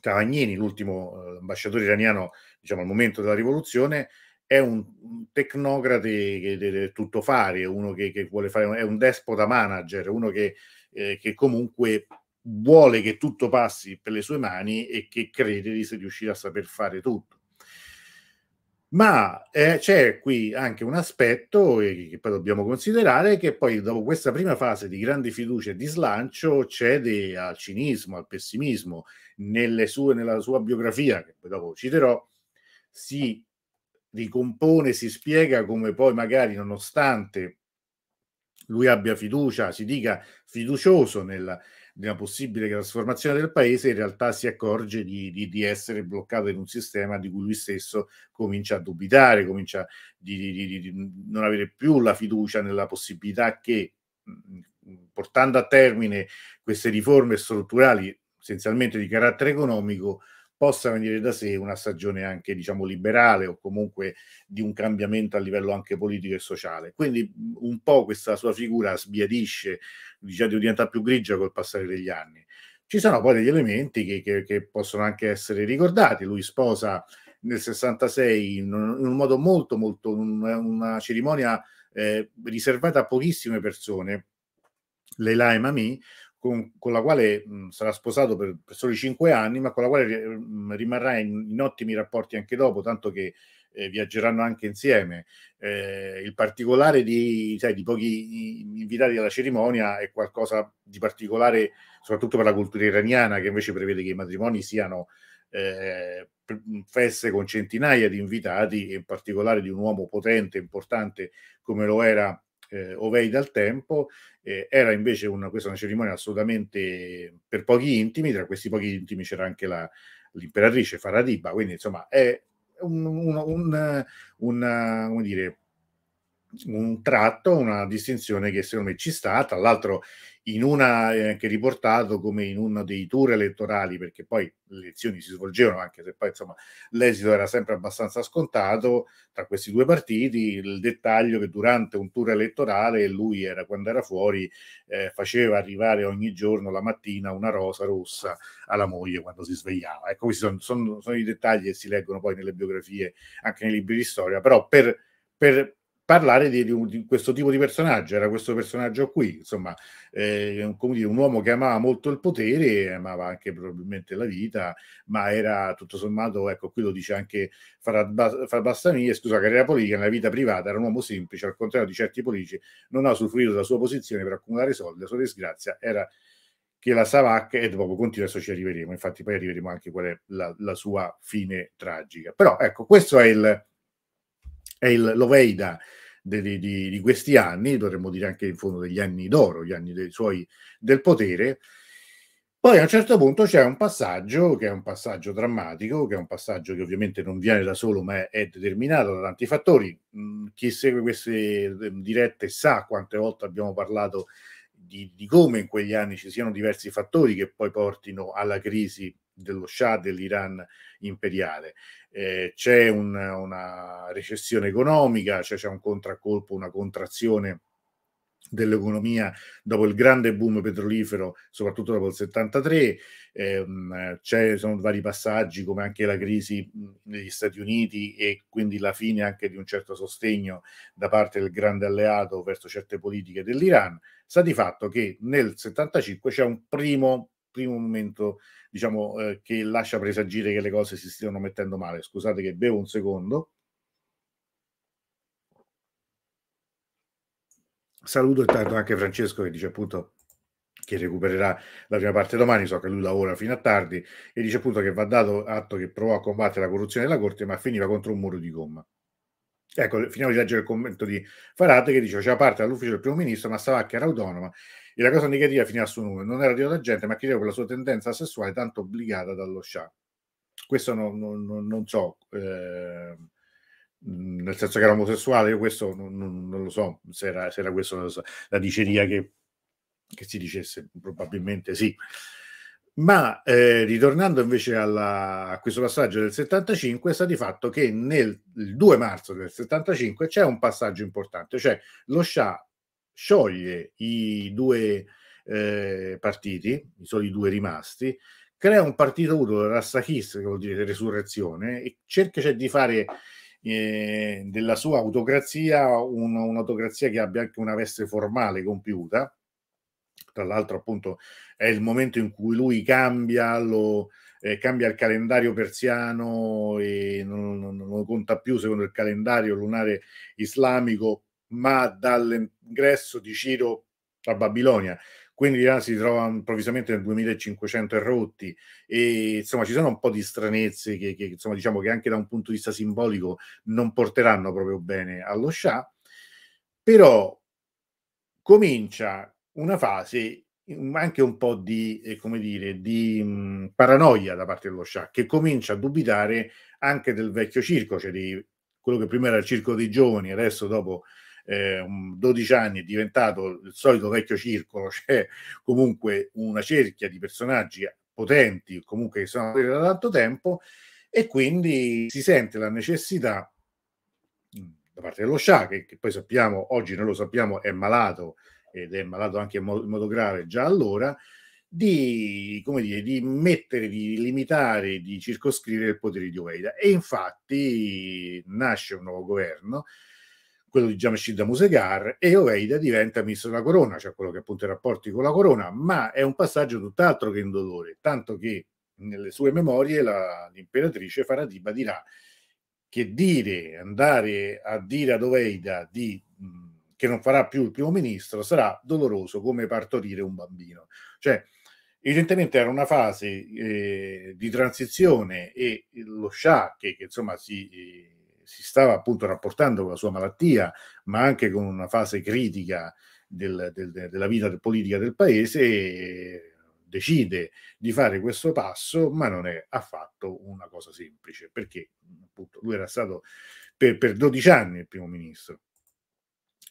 Cavagnini, l'ultimo eh, ambasciatore iraniano diciamo, al momento della rivoluzione, è un tecnocrate che tutto fare, uno che, che, vuole fare, è un despota manager, uno che, eh, che, comunque vuole che tutto passi per le sue mani e che crede di riuscire a saper fare tutto. Ma eh, c'è qui anche un aspetto eh, che poi dobbiamo considerare che poi dopo questa prima fase di grande fiducia e di slancio cede al cinismo, al pessimismo. Sue, nella sua biografia, che poi dopo citerò, si ricompone, si spiega come poi magari nonostante lui abbia fiducia, si dica fiducioso nella, nella possibile trasformazione del paese, in realtà si accorge di, di, di, essere bloccato in un sistema di cui lui stesso comincia a dubitare, comincia a non avere più la fiducia nella possibilità che mm, mm, portando a termine queste riforme strutturali essenzialmente di carattere economico possa venire da sé una stagione anche diciamo liberale o comunque di un cambiamento a livello anche politico e sociale. Quindi mhmm, un po' questa sua figura sbiadisce, diciamo, diventa più grigia col passare degli anni. Ci sono poi degli elementi che, che, che possono anche essere ricordati. Lui sposa nel 66 in un, in un modo molto, molto, un, una cerimonia eh, riservata a pochissime persone, Leila e Mami, con, con la quale mh, sarà sposato per, per soli cinque anni, ma con la quale mh, rimarrà in, in, ottimi rapporti anche dopo, tanto che eh, viaggeranno anche insieme. Eh, il particolare di, sai, di pochi invitati alla cerimonia è qualcosa di particolare, soprattutto per la cultura iraniana, che invece prevede che i matrimoni siano eh, feste con centinaia di invitati, e in particolare di un uomo potente, importante come lo era eh, Ovei dal tempo, eh, era invece una, questa una cerimonia assolutamente per pochi intimi, tra questi pochi intimi c'era anche la, l'imperatrice Faradiba, quindi insomma è un, un, un, un come dire, un tratto, una distinzione che secondo me ci sta, tra l'altro in una è eh, anche riportato come in uno dei tour elettorali, perché poi le elezioni si svolgevano, anche se poi insomma l'esito era sempre abbastanza scontato tra questi due partiti. Il dettaglio che durante un tour elettorale lui era quando era fuori, eh, faceva arrivare ogni giorno la mattina una rosa rossa alla moglie quando si svegliava. Ecco, questi sono, sono, sono i dettagli che si leggono poi nelle biografie, anche nei libri di storia, però per, per parlare di, di, di, questo tipo di personaggio, era questo personaggio qui, insomma, eh, un, come dire, un uomo che amava molto il potere, amava anche probabilmente la vita, ma era tutto sommato, ecco, qui lo dice anche Farabastani, eh, scusa, carriera politica, nella vita privata era un uomo semplice, al contrario di certi politici, non ha usufruito della sua posizione per accumulare soldi, la sua disgrazia era che la Savac, e dopo continua, adesso ci arriveremo, infatti poi arriveremo anche qual è la, la sua fine tragica. Però ecco, questo è il, è il Loveida di, di, di questi anni, dovremmo dire anche in fondo degli anni d'oro, gli anni dei suoi, del potere, poi a un certo punto c'è un passaggio che è un passaggio drammatico, che è un passaggio che ovviamente non viene da solo, ma è, determinato da tanti fattori. Mm, chi segue queste ehm, dirette sa quante volte abbiamo parlato di, di come in quegli anni ci siano diversi fattori che poi portino alla crisi dello Shah, dell'Iran imperiale. Eh, c'è un, una recessione economica, cioè c'è un contraccolpo, una contrazione dell'economia dopo il grande boom petrolifero, soprattutto dopo il 73, ehm, ci sono vari passaggi come anche la crisi negli Stati Uniti e quindi la fine anche di un certo sostegno da parte del grande alleato verso certe politiche dell'Iran, sta di fatto che nel 75 c'è un primo primo momento diciamo, eh, che lascia presagire che le cose si stiano mettendo male. Scusate che bevo un secondo. Saluto intanto anche Francesco che dice appunto che recupererà la prima parte domani, so che lui lavora fino a tardi, e dice appunto che va dato atto che provò a combattere la corruzione della Corte, ma finiva contro un muro di gomma. Ecco, finiamo di leggere il commento di Farate che dice faceva parte dall'ufficio del primo ministro, ma stava che era autonoma e la cosa negativa finiva su un numero. Non era di da gente, ma chiedevo per la sua tendenza sessuale tanto obbligata dallo scià. Questo non, non, non so, eh, nel senso che era omosessuale, io questo non, non lo so, se era, se era questa so, la diceria che, che si dicesse, probabilmente sì. Ma eh, ritornando invece alla, a questo passaggio del 75, sta di fatto che nel 2 marzo del 75 c'è un passaggio importante, cioè lo Shah scioglie i due eh, partiti, i soli due rimasti, crea un partito unico, Rassachis, che vuol dire resurrezione, e cerca cioè, di fare eh, della sua autocrazia un, un'autocrazia che abbia anche una veste formale compiuta. Tra l'altro, appunto, è il momento in cui lui cambia, lo, eh, cambia il calendario persiano e non, non, non conta più secondo il calendario lunare islamico ma dall'ingresso di Ciro a Babilonia. Quindi l'Iran si trova improvvisamente nel 2500 erotti e insomma ci sono un po' di stranezze che, che, insomma, diciamo che anche da un punto di vista simbolico non porteranno proprio bene allo Shah, però comincia una fase mm, anche un po' di, eh, come dire, di mh, mm, paranoia da parte dello Shah, che comincia a dubitare anche del vecchio circo, cioè di quello che prima era il circo dei giovani, adesso dopo eh, 12 anni è diventato il solito vecchio circolo, <laughs> c'è comunque una cerchia di personaggi potenti, comunque che sono da tanto tempo, e quindi si sente la necessità mm, da parte dello Scià, che, che poi sappiamo, oggi noi lo sappiamo, è malato ed è malato anche in modo, in modo grave già allora, di, come dire, di mettere, di limitare, di circoscrivere il potere di Ueda. E infatti nasce un nuovo governo quello di Jamshid Musegar e Oveida diventa ministro della corona, cioè quello che appunto i rapporti con la corona, ma è un passaggio tutt'altro che indolore, tanto che nelle sue memorie la, l'imperatrice Faradiba dirà che dire, andare a dire ad Oveida di, mh, che non farà più il primo ministro sarà doloroso come partorire un bambino. Cioè, evidentemente era una fase eh, di transizione e lo sciacche che insomma si... Eh, si stava appunto rapportando con la sua malattia, ma anche con una fase critica del, del, della vita politica del paese, e decide di fare questo passo, ma non è affatto una cosa semplice, perché appunto lui era stato per, per 12 anni il primo ministro.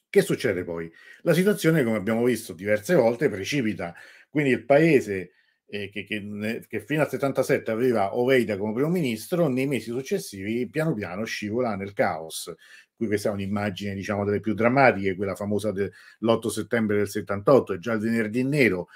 Che succede poi? La situazione, come abbiamo visto diverse volte, precipita, quindi il paese eh, che, che, che, fino al 77 aveva Oveida come primo ministro, nei mesi successivi piano piano scivola nel caos. Qui questa è un'immagine, diciamo, delle più drammatiche, quella famosa dell'8 settembre del 78, è già il venerdì nero,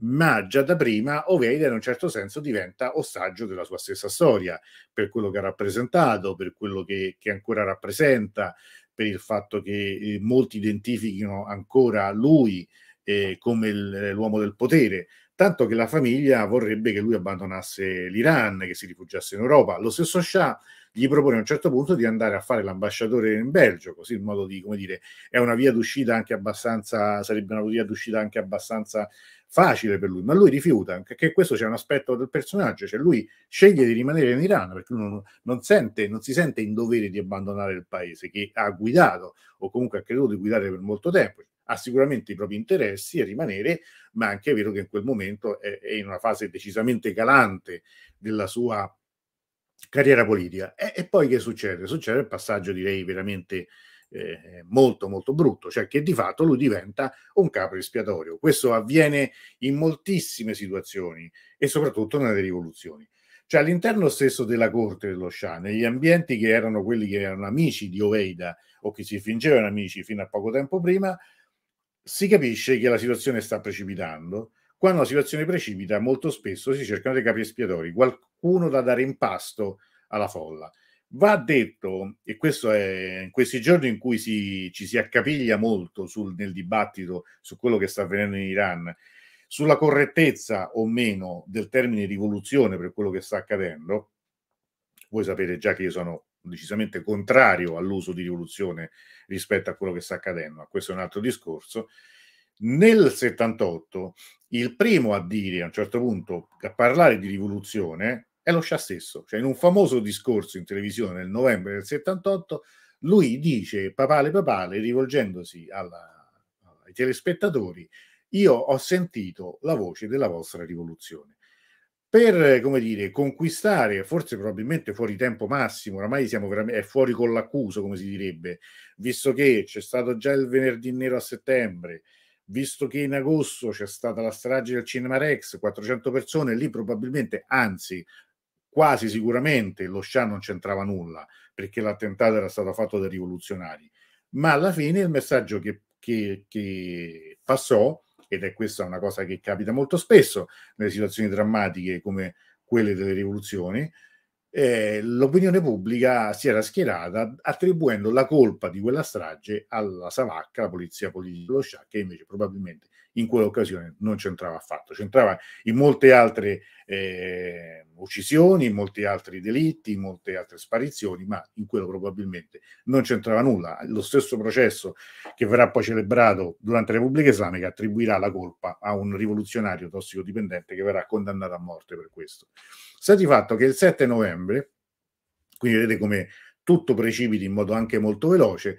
ma già da prima Oveida in un certo senso diventa ostaggio della sua stessa storia, per quello che ha rappresentato, per quello che, che ancora rappresenta, per il fatto che eh, molti identifichino ancora lui eh, come il, l'uomo del potere, tanto che la famiglia vorrebbe che lui abbandonasse l'Iran, che si rifugiasse in Europa. Lo stesso Shah gli propone a un certo punto di andare a fare l'ambasciatore in Belgio, così in modo di, come dire, è una via d'uscita anche abbastanza, sarebbe una via d'uscita anche abbastanza facile per lui, ma lui rifiuta, anche questo c'è un aspetto del personaggio, cioè lui sceglie di rimanere in Iran perché non, non, sente, non si sente in dovere di abbandonare il paese che ha guidato o comunque ha creduto di guidare per molto tempo, ha sicuramente i propri interessi a rimanere, ma è anche vero che in quel momento è, è in una fase decisamente calante della sua carriera politica. E, e poi che succede? Succede il passaggio, direi, veramente eh, molto molto brutto, cioè che di fatto lui diventa un capo espiatorio. Questo avviene in moltissime situazioni e soprattutto nelle rivoluzioni. Cioè all'interno stesso della corte dello Shah, negli ambienti che erano quelli che erano amici di Oveida o che si fingevano amici fino a poco tempo prima, si capisce che la situazione sta precipitando. Quando la situazione precipita, molto spesso si cercano dei capi espiatori, qualcuno da dare in pasto alla folla. Va detto, e questo è in questi giorni in cui si, ci si accapiglia molto sul, nel dibattito su quello che sta avvenendo in Iran, sulla correttezza o meno del termine rivoluzione per quello che sta accadendo, voi sapete già che io sono decisamente contrario all'uso di rivoluzione rispetto a quello che sta accadendo, ma questo è un altro discorso. Nel 78 il primo a dire a un certo punto, a parlare di rivoluzione, è lo Scià stesso, cioè in un famoso discorso in televisione nel novembre del 78 lui dice papale papale rivolgendosi alla, ai telespettatori, io ho sentito la voce della vostra rivoluzione per come dire, conquistare, forse probabilmente fuori tempo massimo, oramai siamo è fuori con l'accuso, come si direbbe, visto che c'è stato già il venerdì nero a settembre, visto che in agosto c'è stata la strage del Cinema Rex, 400 persone, lì probabilmente, anzi quasi sicuramente, lo Scià non c'entrava nulla, perché l'attentato era stato fatto dai rivoluzionari. Ma alla fine il messaggio che, che, che passò ed è questa una cosa che capita molto spesso nelle situazioni drammatiche come quelle delle rivoluzioni, eh, l'opinione pubblica si era schierata attribuendo la colpa di quella strage alla Savacca, la polizia politica dello Scià, che invece probabilmente in quell'occasione non c'entrava affatto, c'entrava in molte altre eh, uccisioni, in molti altri delitti, in molte altre sparizioni, ma in quello probabilmente non c'entrava nulla. Lo stesso processo che verrà poi celebrato durante la Repubblica Islamica attribuirà la colpa a un rivoluzionario tossicodipendente che verrà condannato a morte per questo. Sta fatto che il 7 novembre, quindi vedete come tutto precipiti in modo anche molto veloce,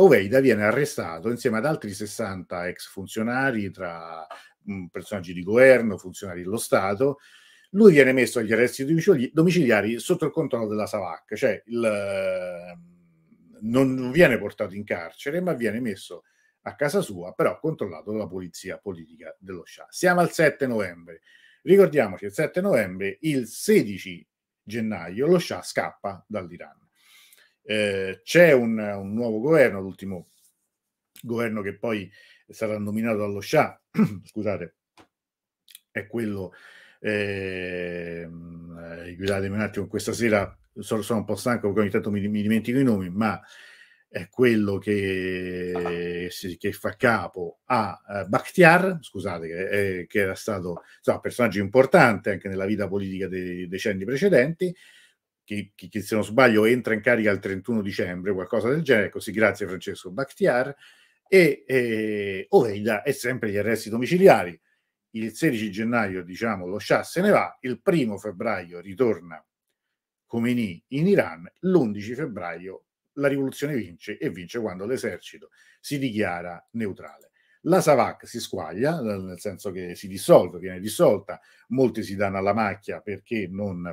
Oveida viene arrestato insieme ad altri 60 ex funzionari, tra personaggi di governo, funzionari dello Stato. Lui viene messo agli arresti domiciliari sotto il controllo della Savac, cioè il, non viene portato in carcere, ma viene messo a casa sua, però controllato dalla polizia politica dello Shah. Siamo al 7 novembre. Ricordiamoci, il 7 novembre, il 16 gennaio, lo Shah scappa dall'Iran. Eh, c'è un, un, nuovo governo, l'ultimo governo che poi sarà nominato dallo Shah, <clears throat> scusate, è quello, ehm, eh, guidatemi un attimo, questa sera sono, sono, un po' stanco perché ogni tanto mi, mi dimentico i nomi, ma è quello che, si, che, fa capo a eh, Bakhtiar, scusate, che, che era stato insomma, un personaggio importante anche nella vita politica dei decenni precedenti, che, che, se non sbaglio entra in carica il 31 dicembre, qualcosa del genere, così grazie a Francesco Bakhtiar, e, e Oveida è sempre gli arresti domiciliari. Il 16 gennaio, diciamo, lo Shah se ne va, il primo febbraio ritorna Khomeini in Iran, l'11 febbraio la rivoluzione vince e vince quando l'esercito si dichiara neutrale. La SAVAC si squaglia, nel senso che si dissolve, viene dissolta, molti si danno alla macchia perché non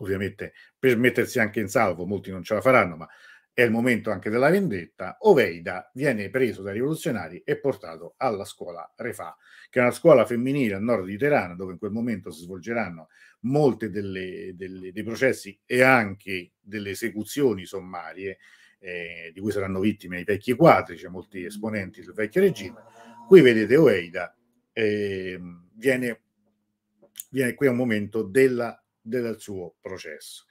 ovviamente per mettersi anche in salvo, molti non ce la faranno, ma è il momento anche della vendetta, Oveida viene preso dai rivoluzionari e portato alla scuola Refà, che è una scuola femminile al nord di Teheran, dove in quel momento si svolgeranno molti dei processi e anche delle esecuzioni sommarie eh, di cui saranno vittime i vecchi quadri, cioè molti esponenti del vecchio regime. Qui vedete Oveida, eh, viene, viene qui a un momento della del suo processo.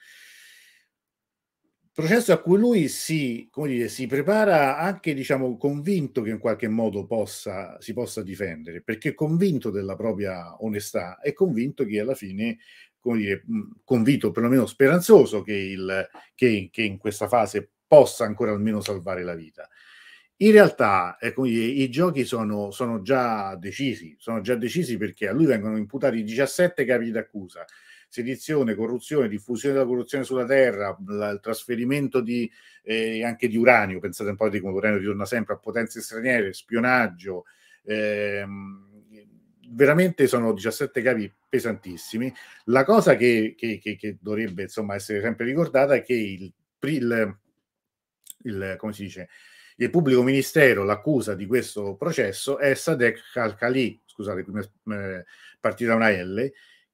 Processo a cui lui si, dire, si prepara anche diciamo, convinto che in qualche modo possa, si possa difendere, perché è convinto della propria onestà, è convinto che alla fine come dire, convinto, perlomeno speranzoso che, il, che, che, in questa fase possa ancora almeno salvare la vita. In realtà ecco, dire, i giochi sono, sono, già decisi, sono già decisi perché a lui vengono imputati 17 capi d'accusa, sedizione, corruzione, diffusione della corruzione sulla terra, la, il trasferimento di, eh, anche di uranio, pensate un po' di come l'uranio ritorna sempre a potenze straniere, spionaggio, ehm, veramente sono 17 capi pesantissimi. La cosa che, che, che, che dovrebbe insomma, essere sempre ricordata è che il, il, il, dice, il pubblico ministero, l'accusa di questo processo è Sadek Al-Khali, scusate, eh, partita una L,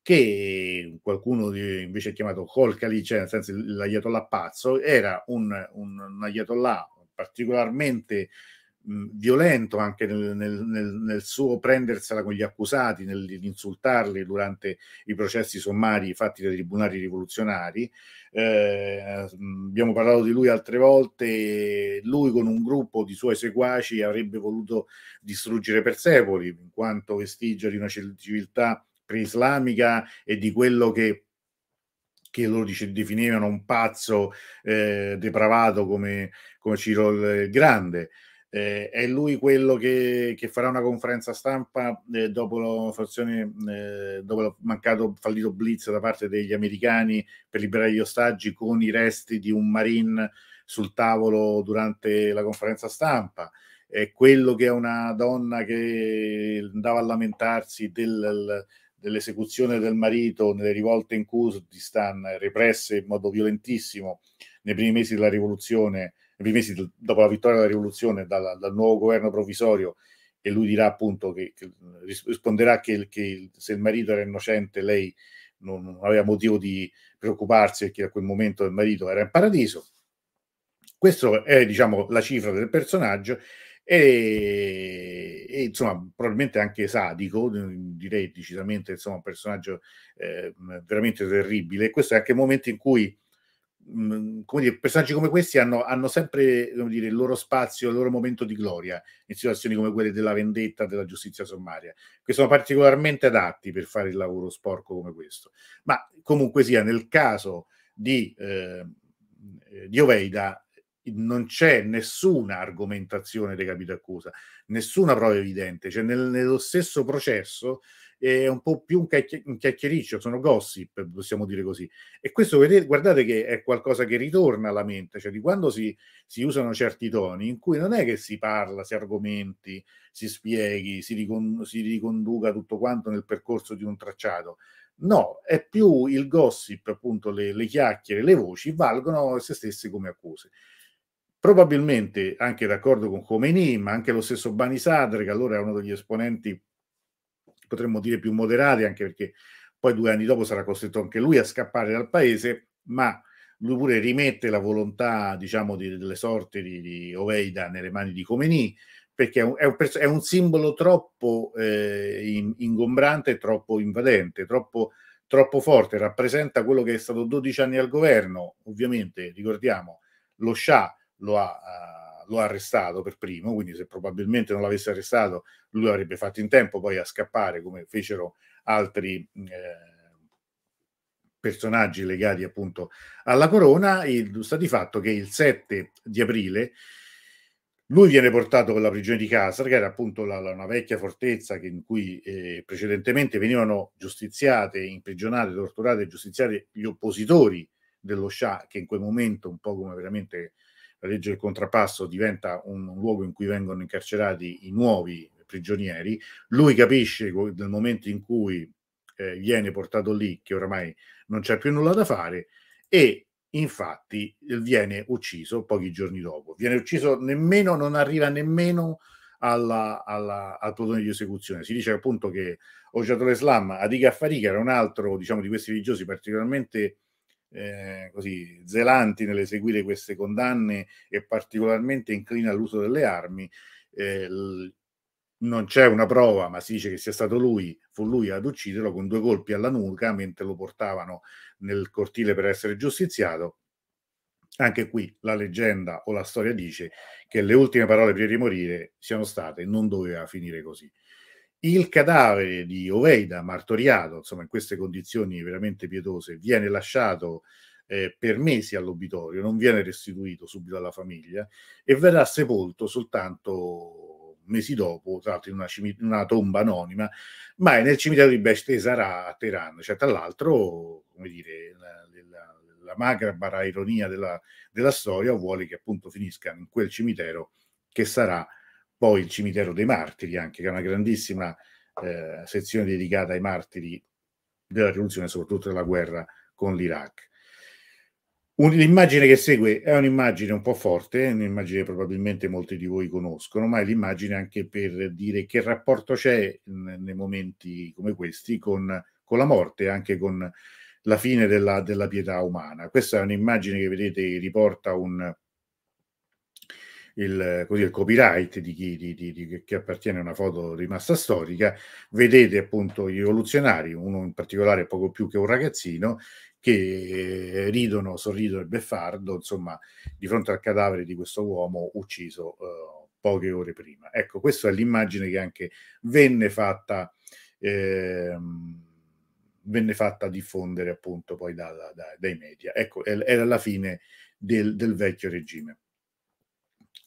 che qualcuno invece chiamato Holkali, cioè nel senso l'ayatollah pazzo, era un, un, un ayatollah particolarmente mh, violento anche nel, nel, nel, nel, suo prendersela con gli accusati, nell'insultarli durante i processi sommari fatti dai tribunali rivoluzionari. Eh, abbiamo parlato di lui altre volte, lui con un gruppo di suoi seguaci avrebbe voluto distruggere Persepoli in quanto vestigio di una civiltà pre-islamica e di quello che che loro dice, definivano un pazzo eh, depravato come, come, Ciro il Grande. Eh, è lui quello che, che, farà una conferenza stampa eh, dopo, la eh, dopo, il mancato fallito blitz da parte degli americani per liberare gli ostaggi con i resti di un marine sul tavolo durante la conferenza stampa è quello che è una donna che andava a lamentarsi del, dell'esecuzione del marito nelle rivolte in Kurdistan, represse in modo violentissimo nei primi mesi della rivoluzione, nei primi mesi dopo la vittoria della rivoluzione dal, dal nuovo governo provvisorio, e lui dirà appunto che, che risponderà che, che, se il marito era innocente lei non, non aveva motivo di preoccuparsi perché a quel momento il marito era in paradiso. Questa è diciamo la cifra del personaggio e e insomma probabilmente anche sadico, mm, direi decisamente insomma un personaggio eh, mm, veramente terribile. Questo è anche il momento in cui mm, come dire, personaggi come questi hanno, hanno sempre dire, il loro spazio, il loro momento di gloria in situazioni come quelle della vendetta, della giustizia sommaria, che sono particolarmente adatti per fare il lavoro sporco come questo. Ma comunque sia, nel caso di, eh, di Oveida non c'è nessuna argomentazione dei capi d'accusa, nessuna prova evidente, cioè nel, nello stesso processo è un po' più un, chiacch- un, chiacchiericcio, sono gossip, possiamo dire così. E questo vedete, guardate che è qualcosa che ritorna alla mente, cioè di quando si, si usano certi toni in cui non è che si parla, si argomenti, si spieghi, si, ricon- si riconduca tutto quanto nel percorso di un tracciato. No, è più il gossip, appunto, le, le chiacchiere, le voci valgono se stesse come accuse probabilmente anche d'accordo con Khomeini, ma anche lo stesso Bani Sadr, che allora è uno degli esponenti, potremmo dire, più moderati, anche perché poi due anni dopo sarà costretto anche lui a scappare dal paese, ma lui pure rimette la volontà, diciamo, di, delle sorti di, di Oveida nelle mani di Khomeini, perché è un, è un, è un simbolo troppo eh, in, ingombrante, troppo invadente, troppo, troppo forte, rappresenta quello che è stato 12 anni al governo, ovviamente, ricordiamo, lo Shah lo ha, uh, lo ha arrestato per primo, quindi se probabilmente non l'avesse arrestato lui avrebbe fatto in tempo poi a scappare come fecero altri mm, eh, personaggi legati appunto alla corona. E sta di fatto che il 7 di aprile lui viene portato con la prigione di Casar, che era appunto la, la, una vecchia fortezza che, in cui eh, precedentemente venivano giustiziate, imprigionate, torturate e giustiziate gli oppositori dello Scià, che in quel momento, un po' come veramente la legge del contrappasso diventa un, luogo in cui vengono incarcerati i nuovi prigionieri, lui capisce nel momento in cui eh, viene portato lì che oramai non c'è più nulla da fare e infatti eh, viene ucciso pochi giorni dopo. Viene ucciso nemmeno, non arriva nemmeno alla, alla, al plotone di esecuzione. Si dice appunto che Ojatollah Islam, Adiga Farika, era un altro diciamo, di questi religiosi particolarmente eh, così zelanti nell'eseguire queste condanne e particolarmente inclina all'uso delle armi. Eh, non c'è una prova, ma si dice che sia stato lui, fu lui ad ucciderlo con due colpi alla nuca mentre lo portavano nel cortile per essere giustiziato. Anche qui la leggenda o la storia dice che le ultime parole prima di morire siano state non doveva finire così. Il cadavere di Oveida, martoriato, insomma, in queste condizioni veramente pietose, viene lasciato eh, per mesi all'obitorio, non viene restituito subito alla famiglia e verrà sepolto soltanto mesi dopo, tra l'altro in una, cimit- una tomba anonima, ma è nel cimitero di Bestesara a Teheran. Cioè, tra l'altro, come dire, la, la, la macabra ironia della, della storia vuole che appunto finisca in quel cimitero che sarà poi il cimitero dei martiri, anche che è una grandissima eh, sezione dedicata ai martiri della rivoluzione, soprattutto della guerra con l'Iraq. l'immagine che segue è un'immagine un po' forte, un'immagine che probabilmente molti di voi conoscono, ma è l'immagine anche per dire che rapporto c'è nei momenti come questi con, con, la morte, anche con la fine della, della pietà umana. Questa è un'immagine che vedete riporta un, il, così, il copyright di chi, di, di, di, chi appartiene a una foto rimasta storica, vedete appunto gli evoluzionari, uno in particolare poco più che un ragazzino, che eh, ridono, sorridono e beffardo, insomma, di fronte al cadavere di questo uomo ucciso eh, poche ore prima. Ecco, questa è l'immagine che anche venne fatta. Eh, venne fatta diffondere appunto poi da, da, dai media. Ecco, era la fine del, del vecchio regime.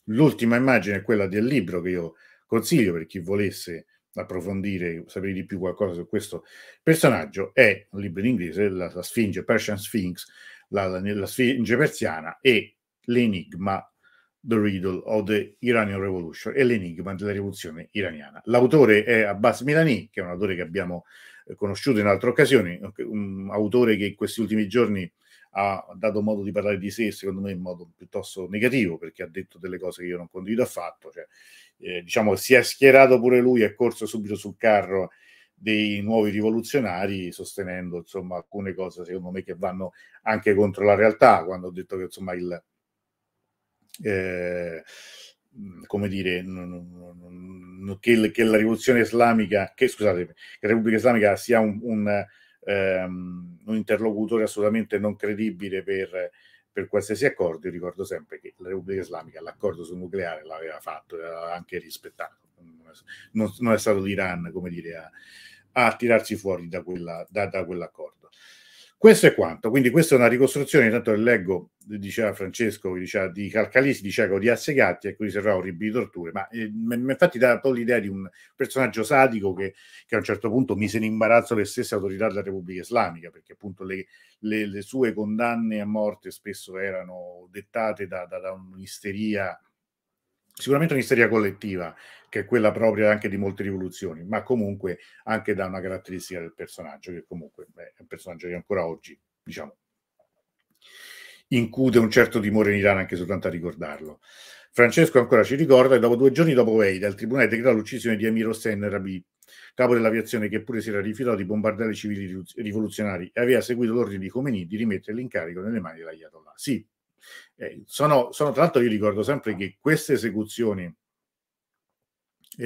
L'ultima immagine è quella del libro che io consiglio per chi volesse approfondire, sapere di più qualcosa su questo personaggio, è un libro in inglese, la, la Sfinge, Persian Sphinx, la, la, la, Sfinge persiana e l'enigma, The Riddle of The Iranian Revolution e l'enigma della rivoluzione iraniana. L'autore è Abbas Milani, che è un autore che abbiamo eh, conosciuto in altre occasioni, un autore che in questi ultimi giorni ha dato modo di parlare di sé, secondo me, in modo piuttosto negativo, perché ha detto delle cose che io non condivido affatto. Cioè, eh, diciamo, si è schierato pure lui, è corso subito sul carro dei nuovi rivoluzionari, sostenendo insomma alcune cose, secondo me, che vanno anche contro la realtà, quando ho detto che insomma il. Eh, come dire, che, che, la rivoluzione islamica, che scusate, che la Repubblica Islamica sia un, un ehm, un interlocutore assolutamente non credibile per, per qualsiasi accordo. Io ricordo sempre che la Repubblica Islamica l'accordo sul nucleare l'aveva fatto, e l'aveva anche rispettato. Non, non è stato l'Iran, come dire, a, a tirarsi fuori da, quella, da, da quell'accordo. Questo è quanto, quindi questa è una ricostruzione, intanto leggo, diceva Francesco, diceva, di Calcalisi, di Cieco, di Assegatti, a cui serrà orribili torture, ma eh, infatti dà un po' l'idea di un personaggio sadico che, che, a un certo punto mise in imbarazzo le stesse autorità della Repubblica Islamica, perché appunto le, le, le sue condanne a morte spesso erano dettate da, da, da un'isteria sicuramente un'isteria collettiva, che è quella propria anche di molte rivoluzioni, ma comunque anche da una caratteristica del personaggio, che comunque beh, è un personaggio che ancora oggi, diciamo, incute un certo timore in Iran anche soltanto a ricordarlo. Francesco ancora ci ricorda che dopo due giorni dopo Veida il tribunale decretò l'uccisione di Amir Hossein Rabi, capo dell'aviazione che pure si era rifiutato di bombardare i civili rivoluzionari e aveva seguito l'ordine di Khomeini di rimettere l'incarico nelle mani dell'Ayatollah. Sì, eh, sono, sono, tra l'altro io ricordo sempre che queste esecuzioni, eh,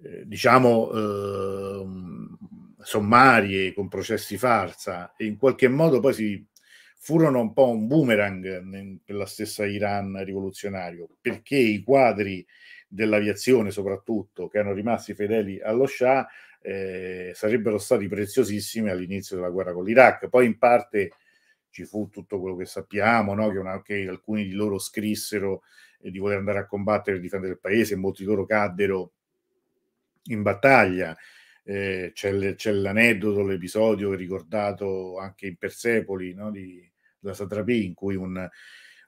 eh diciamo, ehm, sommarie, con processi farsa, in qualche modo poi si furono un po' un boomerang per la stessa Iran rivoluzionario, perché i quadri dell'aviazione soprattutto, che erano rimasti fedeli allo Shah, eh, sarebbero stati preziosissimi all'inizio della guerra con l'Iraq. Poi in parte ci fu tutto quello che sappiamo, no? che, una, che, alcuni di loro scrissero eh, di voler andare a combattere e difendere il paese, molti di loro caddero in battaglia. Eh, c'è, le, c'è, l'aneddoto, l'episodio ricordato anche in Persepoli, no? di, della Satrapì, in cui un,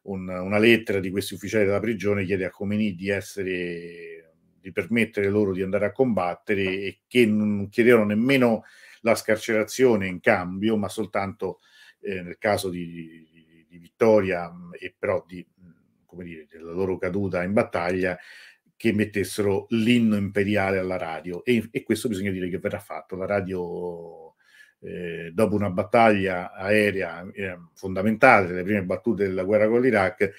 un, una lettera di questi ufficiali della prigione chiede a Khomeini di essere di permettere loro di andare a combattere e che non chiedevano nemmeno la scarcerazione in cambio, ma soltanto eh, nel caso di, di, di vittoria mm, e però di, mm, come dire, della loro caduta in battaglia, che mettessero l'inno imperiale alla radio. E, e questo bisogna dire che verrà fatto. La radio eh, dopo una battaglia aerea eh, fondamentale, le prime battute della guerra con l'Iraq,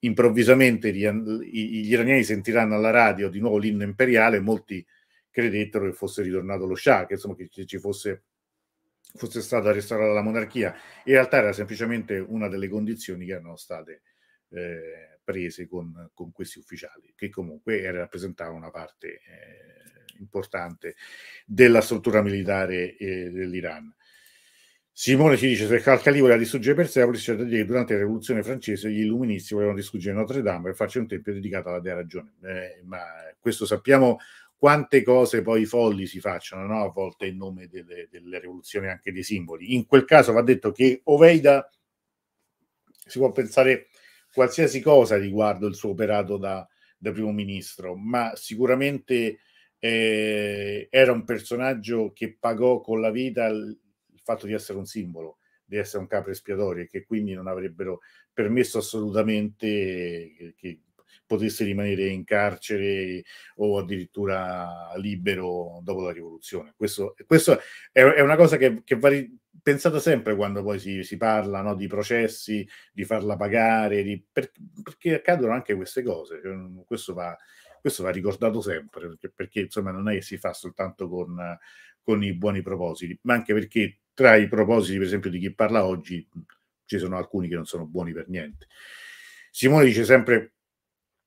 improvvisamente gli, gli, iraniani sentiranno alla radio di nuovo l'inno imperiale, molti credettero che fosse ritornato lo Shah, che insomma che ci fosse fosse stata restaurata la monarchia. In realtà era semplicemente una delle condizioni che erano state eh, prese con, con, questi ufficiali, che comunque rappresentava una parte eh, importante della struttura militare eh, dell'Iran. Simone ci dice se Calcalì voleva distruggere Persepolis c'è da dire che durante la rivoluzione francese gli illuministi volevano distruggere Notre Dame per farci un tempio dedicato alla Dea Ragione eh, ma questo sappiamo quante cose poi folli si facciano no? a volte in nome delle, delle, rivoluzioni anche dei simboli. In quel caso va detto che Oveida si può pensare qualsiasi cosa riguardo il suo operato da, da primo ministro, ma sicuramente eh, era un personaggio che pagò con la vita il, fatto di essere un simbolo, di essere un capro espiatorio e che quindi non avrebbero permesso assolutamente che, che potesse rimanere in carcere o addirittura libero dopo la rivoluzione. Questo, questo è, è, una cosa che, che va pensata sempre quando poi si, si parla no, di processi, di farla pagare, di, per, perché accadono anche queste cose. Cioè, mm, questo va, questo va ricordato sempre, perché, perché, insomma non è che si fa soltanto con, con i buoni propositi, ma anche perché tra i propositi, per esempio, di chi parla oggi mm, ci sono alcuni che non sono buoni per niente. Simone dice sempre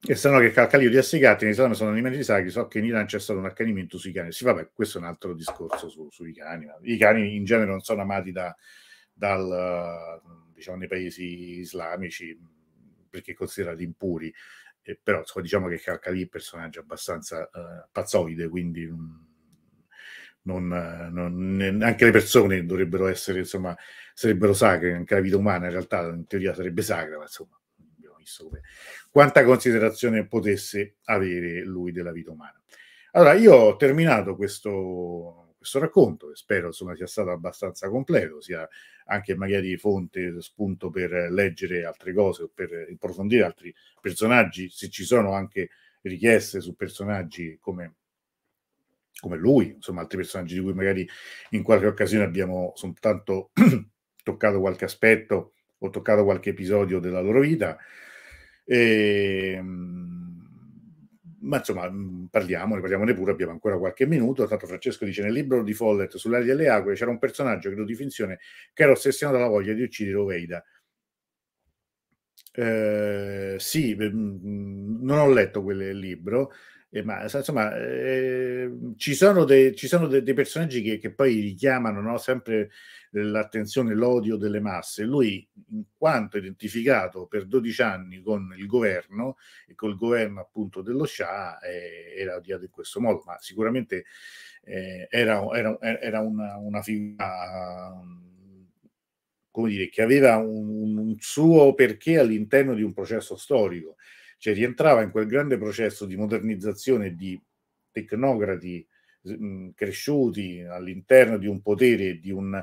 e se no che Calcaglio di Assegatti in salami sono animali sacri, so che in Iran c'è stato un accanimento sui cani. Sì, vabbè, questo è un altro discorso su, sui cani. I cani in genere non sono amati da, dal, diciamo, nei paesi islamici perché considerati impuri. Eh, però insomma, diciamo che Calcalì è un personaggio abbastanza eh, pazzoide, quindi mm, non, non, anche le persone dovrebbero essere, insomma, sarebbero sacre, anche la vita umana in realtà in teoria sarebbe sacra, ma insomma visto come, quanta considerazione potesse avere lui della vita umana. Allora, io ho terminato questo, questo racconto, che spero insomma, sia stato abbastanza completo, sia anche magari fonte, spunto per leggere altre cose o per approfondire altri personaggi, se ci sono anche richieste su personaggi come come lui, insomma altri personaggi di cui magari in qualche occasione abbiamo soltanto <clears throat> toccato qualche aspetto o toccato qualche episodio della loro vita, e, ehm, ma insomma, parliamone, parliamone pure, abbiamo ancora qualche minuto. Tanto Francesco dice nel libro di Follett sull'aria delle acque c'era un personaggio, credo di finzione, che era ossessionato dalla voglia di uccidere Oveida. Eh, sì, non ho letto quel libro, eh, ma insomma, eh, ci sono, dei, ci sono dei, dei personaggi che, che, poi richiamano no, sempre l'attenzione, l'odio delle masse. Lui, in quanto identificato per 12 anni con il governo e col governo appunto dello Shah, eh, era odiato in questo modo, ma sicuramente eh, era, era, era una, una, figura. Um, come dire, che aveva un, un suo perché all'interno di un processo storico cioè rientrava in quel grande processo di modernizzazione di tecnocrati cresciuti all'interno di un potere, di un,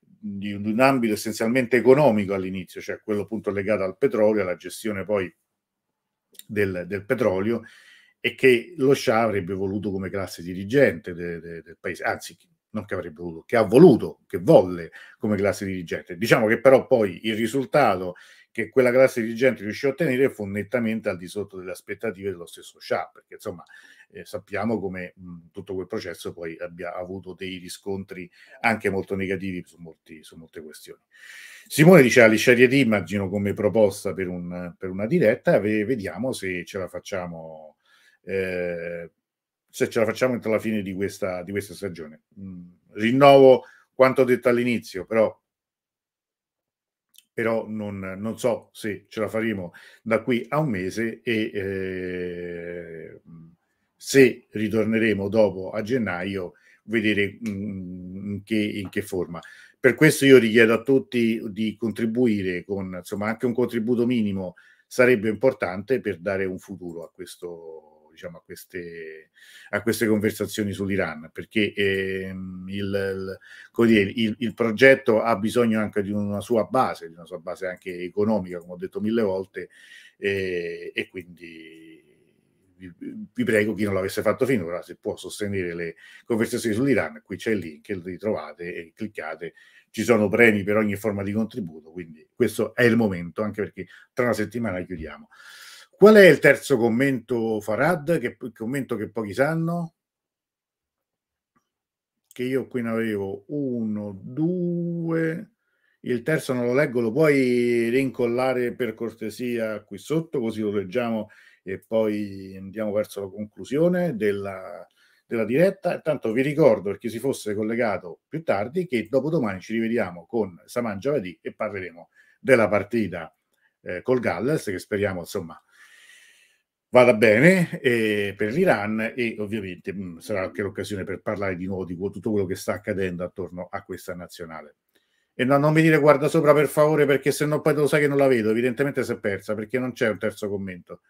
di un ambito essenzialmente economico all'inizio, cioè quello appunto legato al petrolio, alla gestione poi del, del petrolio, e che lo Shah avrebbe voluto come classe dirigente de, de, del paese, anzi non che avrebbe voluto, che ha voluto, che volle come classe dirigente. Diciamo che però poi il risultato che quella classe dirigente riuscì a ottenere fu nettamente al di sotto delle aspettative dello stesso Shah, perché insomma eh, sappiamo come mh, tutto quel processo poi abbia avuto dei riscontri anche molto negativi su, molti, su molte questioni. Simone diceva ah, l'Isceria D, immagino come proposta per, un, per una diretta, ve, vediamo se ce la facciamo. Eh, se ce la facciamo entro la fine di questa, di questa stagione. Mh, mm, rinnovo quanto detto all'inizio, però però non, non, so se ce la faremo da qui a un mese e eh, se ritorneremo dopo a gennaio vedere mm, in che, in che forma. Per questo io richiedo a tutti di contribuire con insomma anche un contributo minimo sarebbe importante per dare un futuro a questo diciamo, a, queste, a queste conversazioni sull'Iran, perché ehm, il, il, dire, il, il, progetto ha bisogno anche di una sua base, di una sua base anche economica, come ho detto mille volte, eh, e quindi vi, vi, prego chi non l'avesse fatto finora, se può sostenere le conversazioni sull'Iran, qui c'è il link, li trovate e cliccate ci sono premi per ogni forma di contributo, quindi questo è il momento, anche perché tra una settimana chiudiamo. Qual è il terzo commento Farad? Che commento che pochi sanno? Che io qui ne avevo uno, due. Il terzo non lo leggo, lo puoi rincollare per cortesia qui sotto, così lo leggiamo e poi andiamo verso la conclusione della, della diretta. Intanto vi ricordo, per chi si fosse collegato più tardi, che dopodomani ci rivediamo con Saman Giovedì e parleremo della partita eh, col Galles, che speriamo insomma vada bene eh, per l'Iran e ovviamente mh, mm, sarà anche l'occasione per parlare di nuovo di tutto quello che sta accadendo attorno a questa nazionale. E no, non mi dire guarda sopra per favore perché se no poi te lo sai che non la vedo, evidentemente si è persa perché non c'è un terzo commento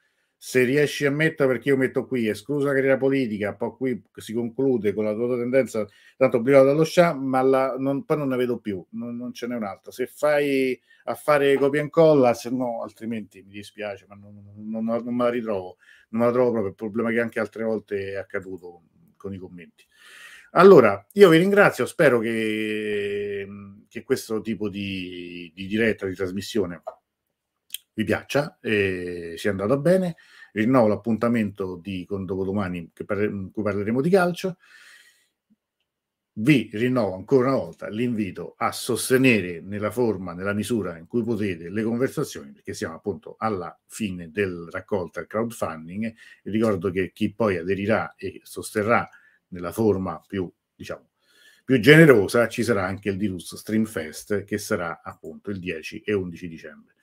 se riesci a mettere, perché io metto qui, esclusa la carriera politica, poi qui si conclude con la tua tendenza, tanto privata dallo Scià, ma la, non, poi non ne vedo più, non, non ce n'è un'altra. Se fai a fare copia e incolla, se no, altrimenti mi dispiace, ma non, non, non, me la ritrovo, non me la trovo proprio, il problema che anche altre volte è accaduto con i commenti. Allora, io vi ringrazio, spero che, che questo tipo di, di diretta, di trasmissione vi piaccia, eh, sia andato bene. Rinnovo l'appuntamento di dopodomani che par- in cui parleremo di calcio. Vi rinnovo ancora una volta l'invito a sostenere nella forma, nella misura in cui potete le conversazioni, perché siamo appunto alla fine del raccolta crowdfunding. Ricordo che chi poi aderirà e sosterrà nella forma più, diciamo, più generosa ci sarà anche il Dilux Stream Fest che sarà appunto il 10 e 11 dicembre.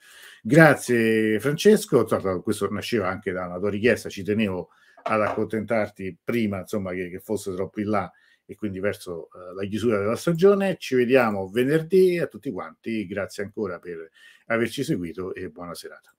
Grazie Francesco, questo nasceva anche da una tua richiesta, ci tenevo ad accontentarti prima insomma, che, che fosse troppo in là e quindi verso eh, la chiusura della stagione. Ci vediamo venerdì a tutti quanti, grazie ancora per averci seguito e buona serata.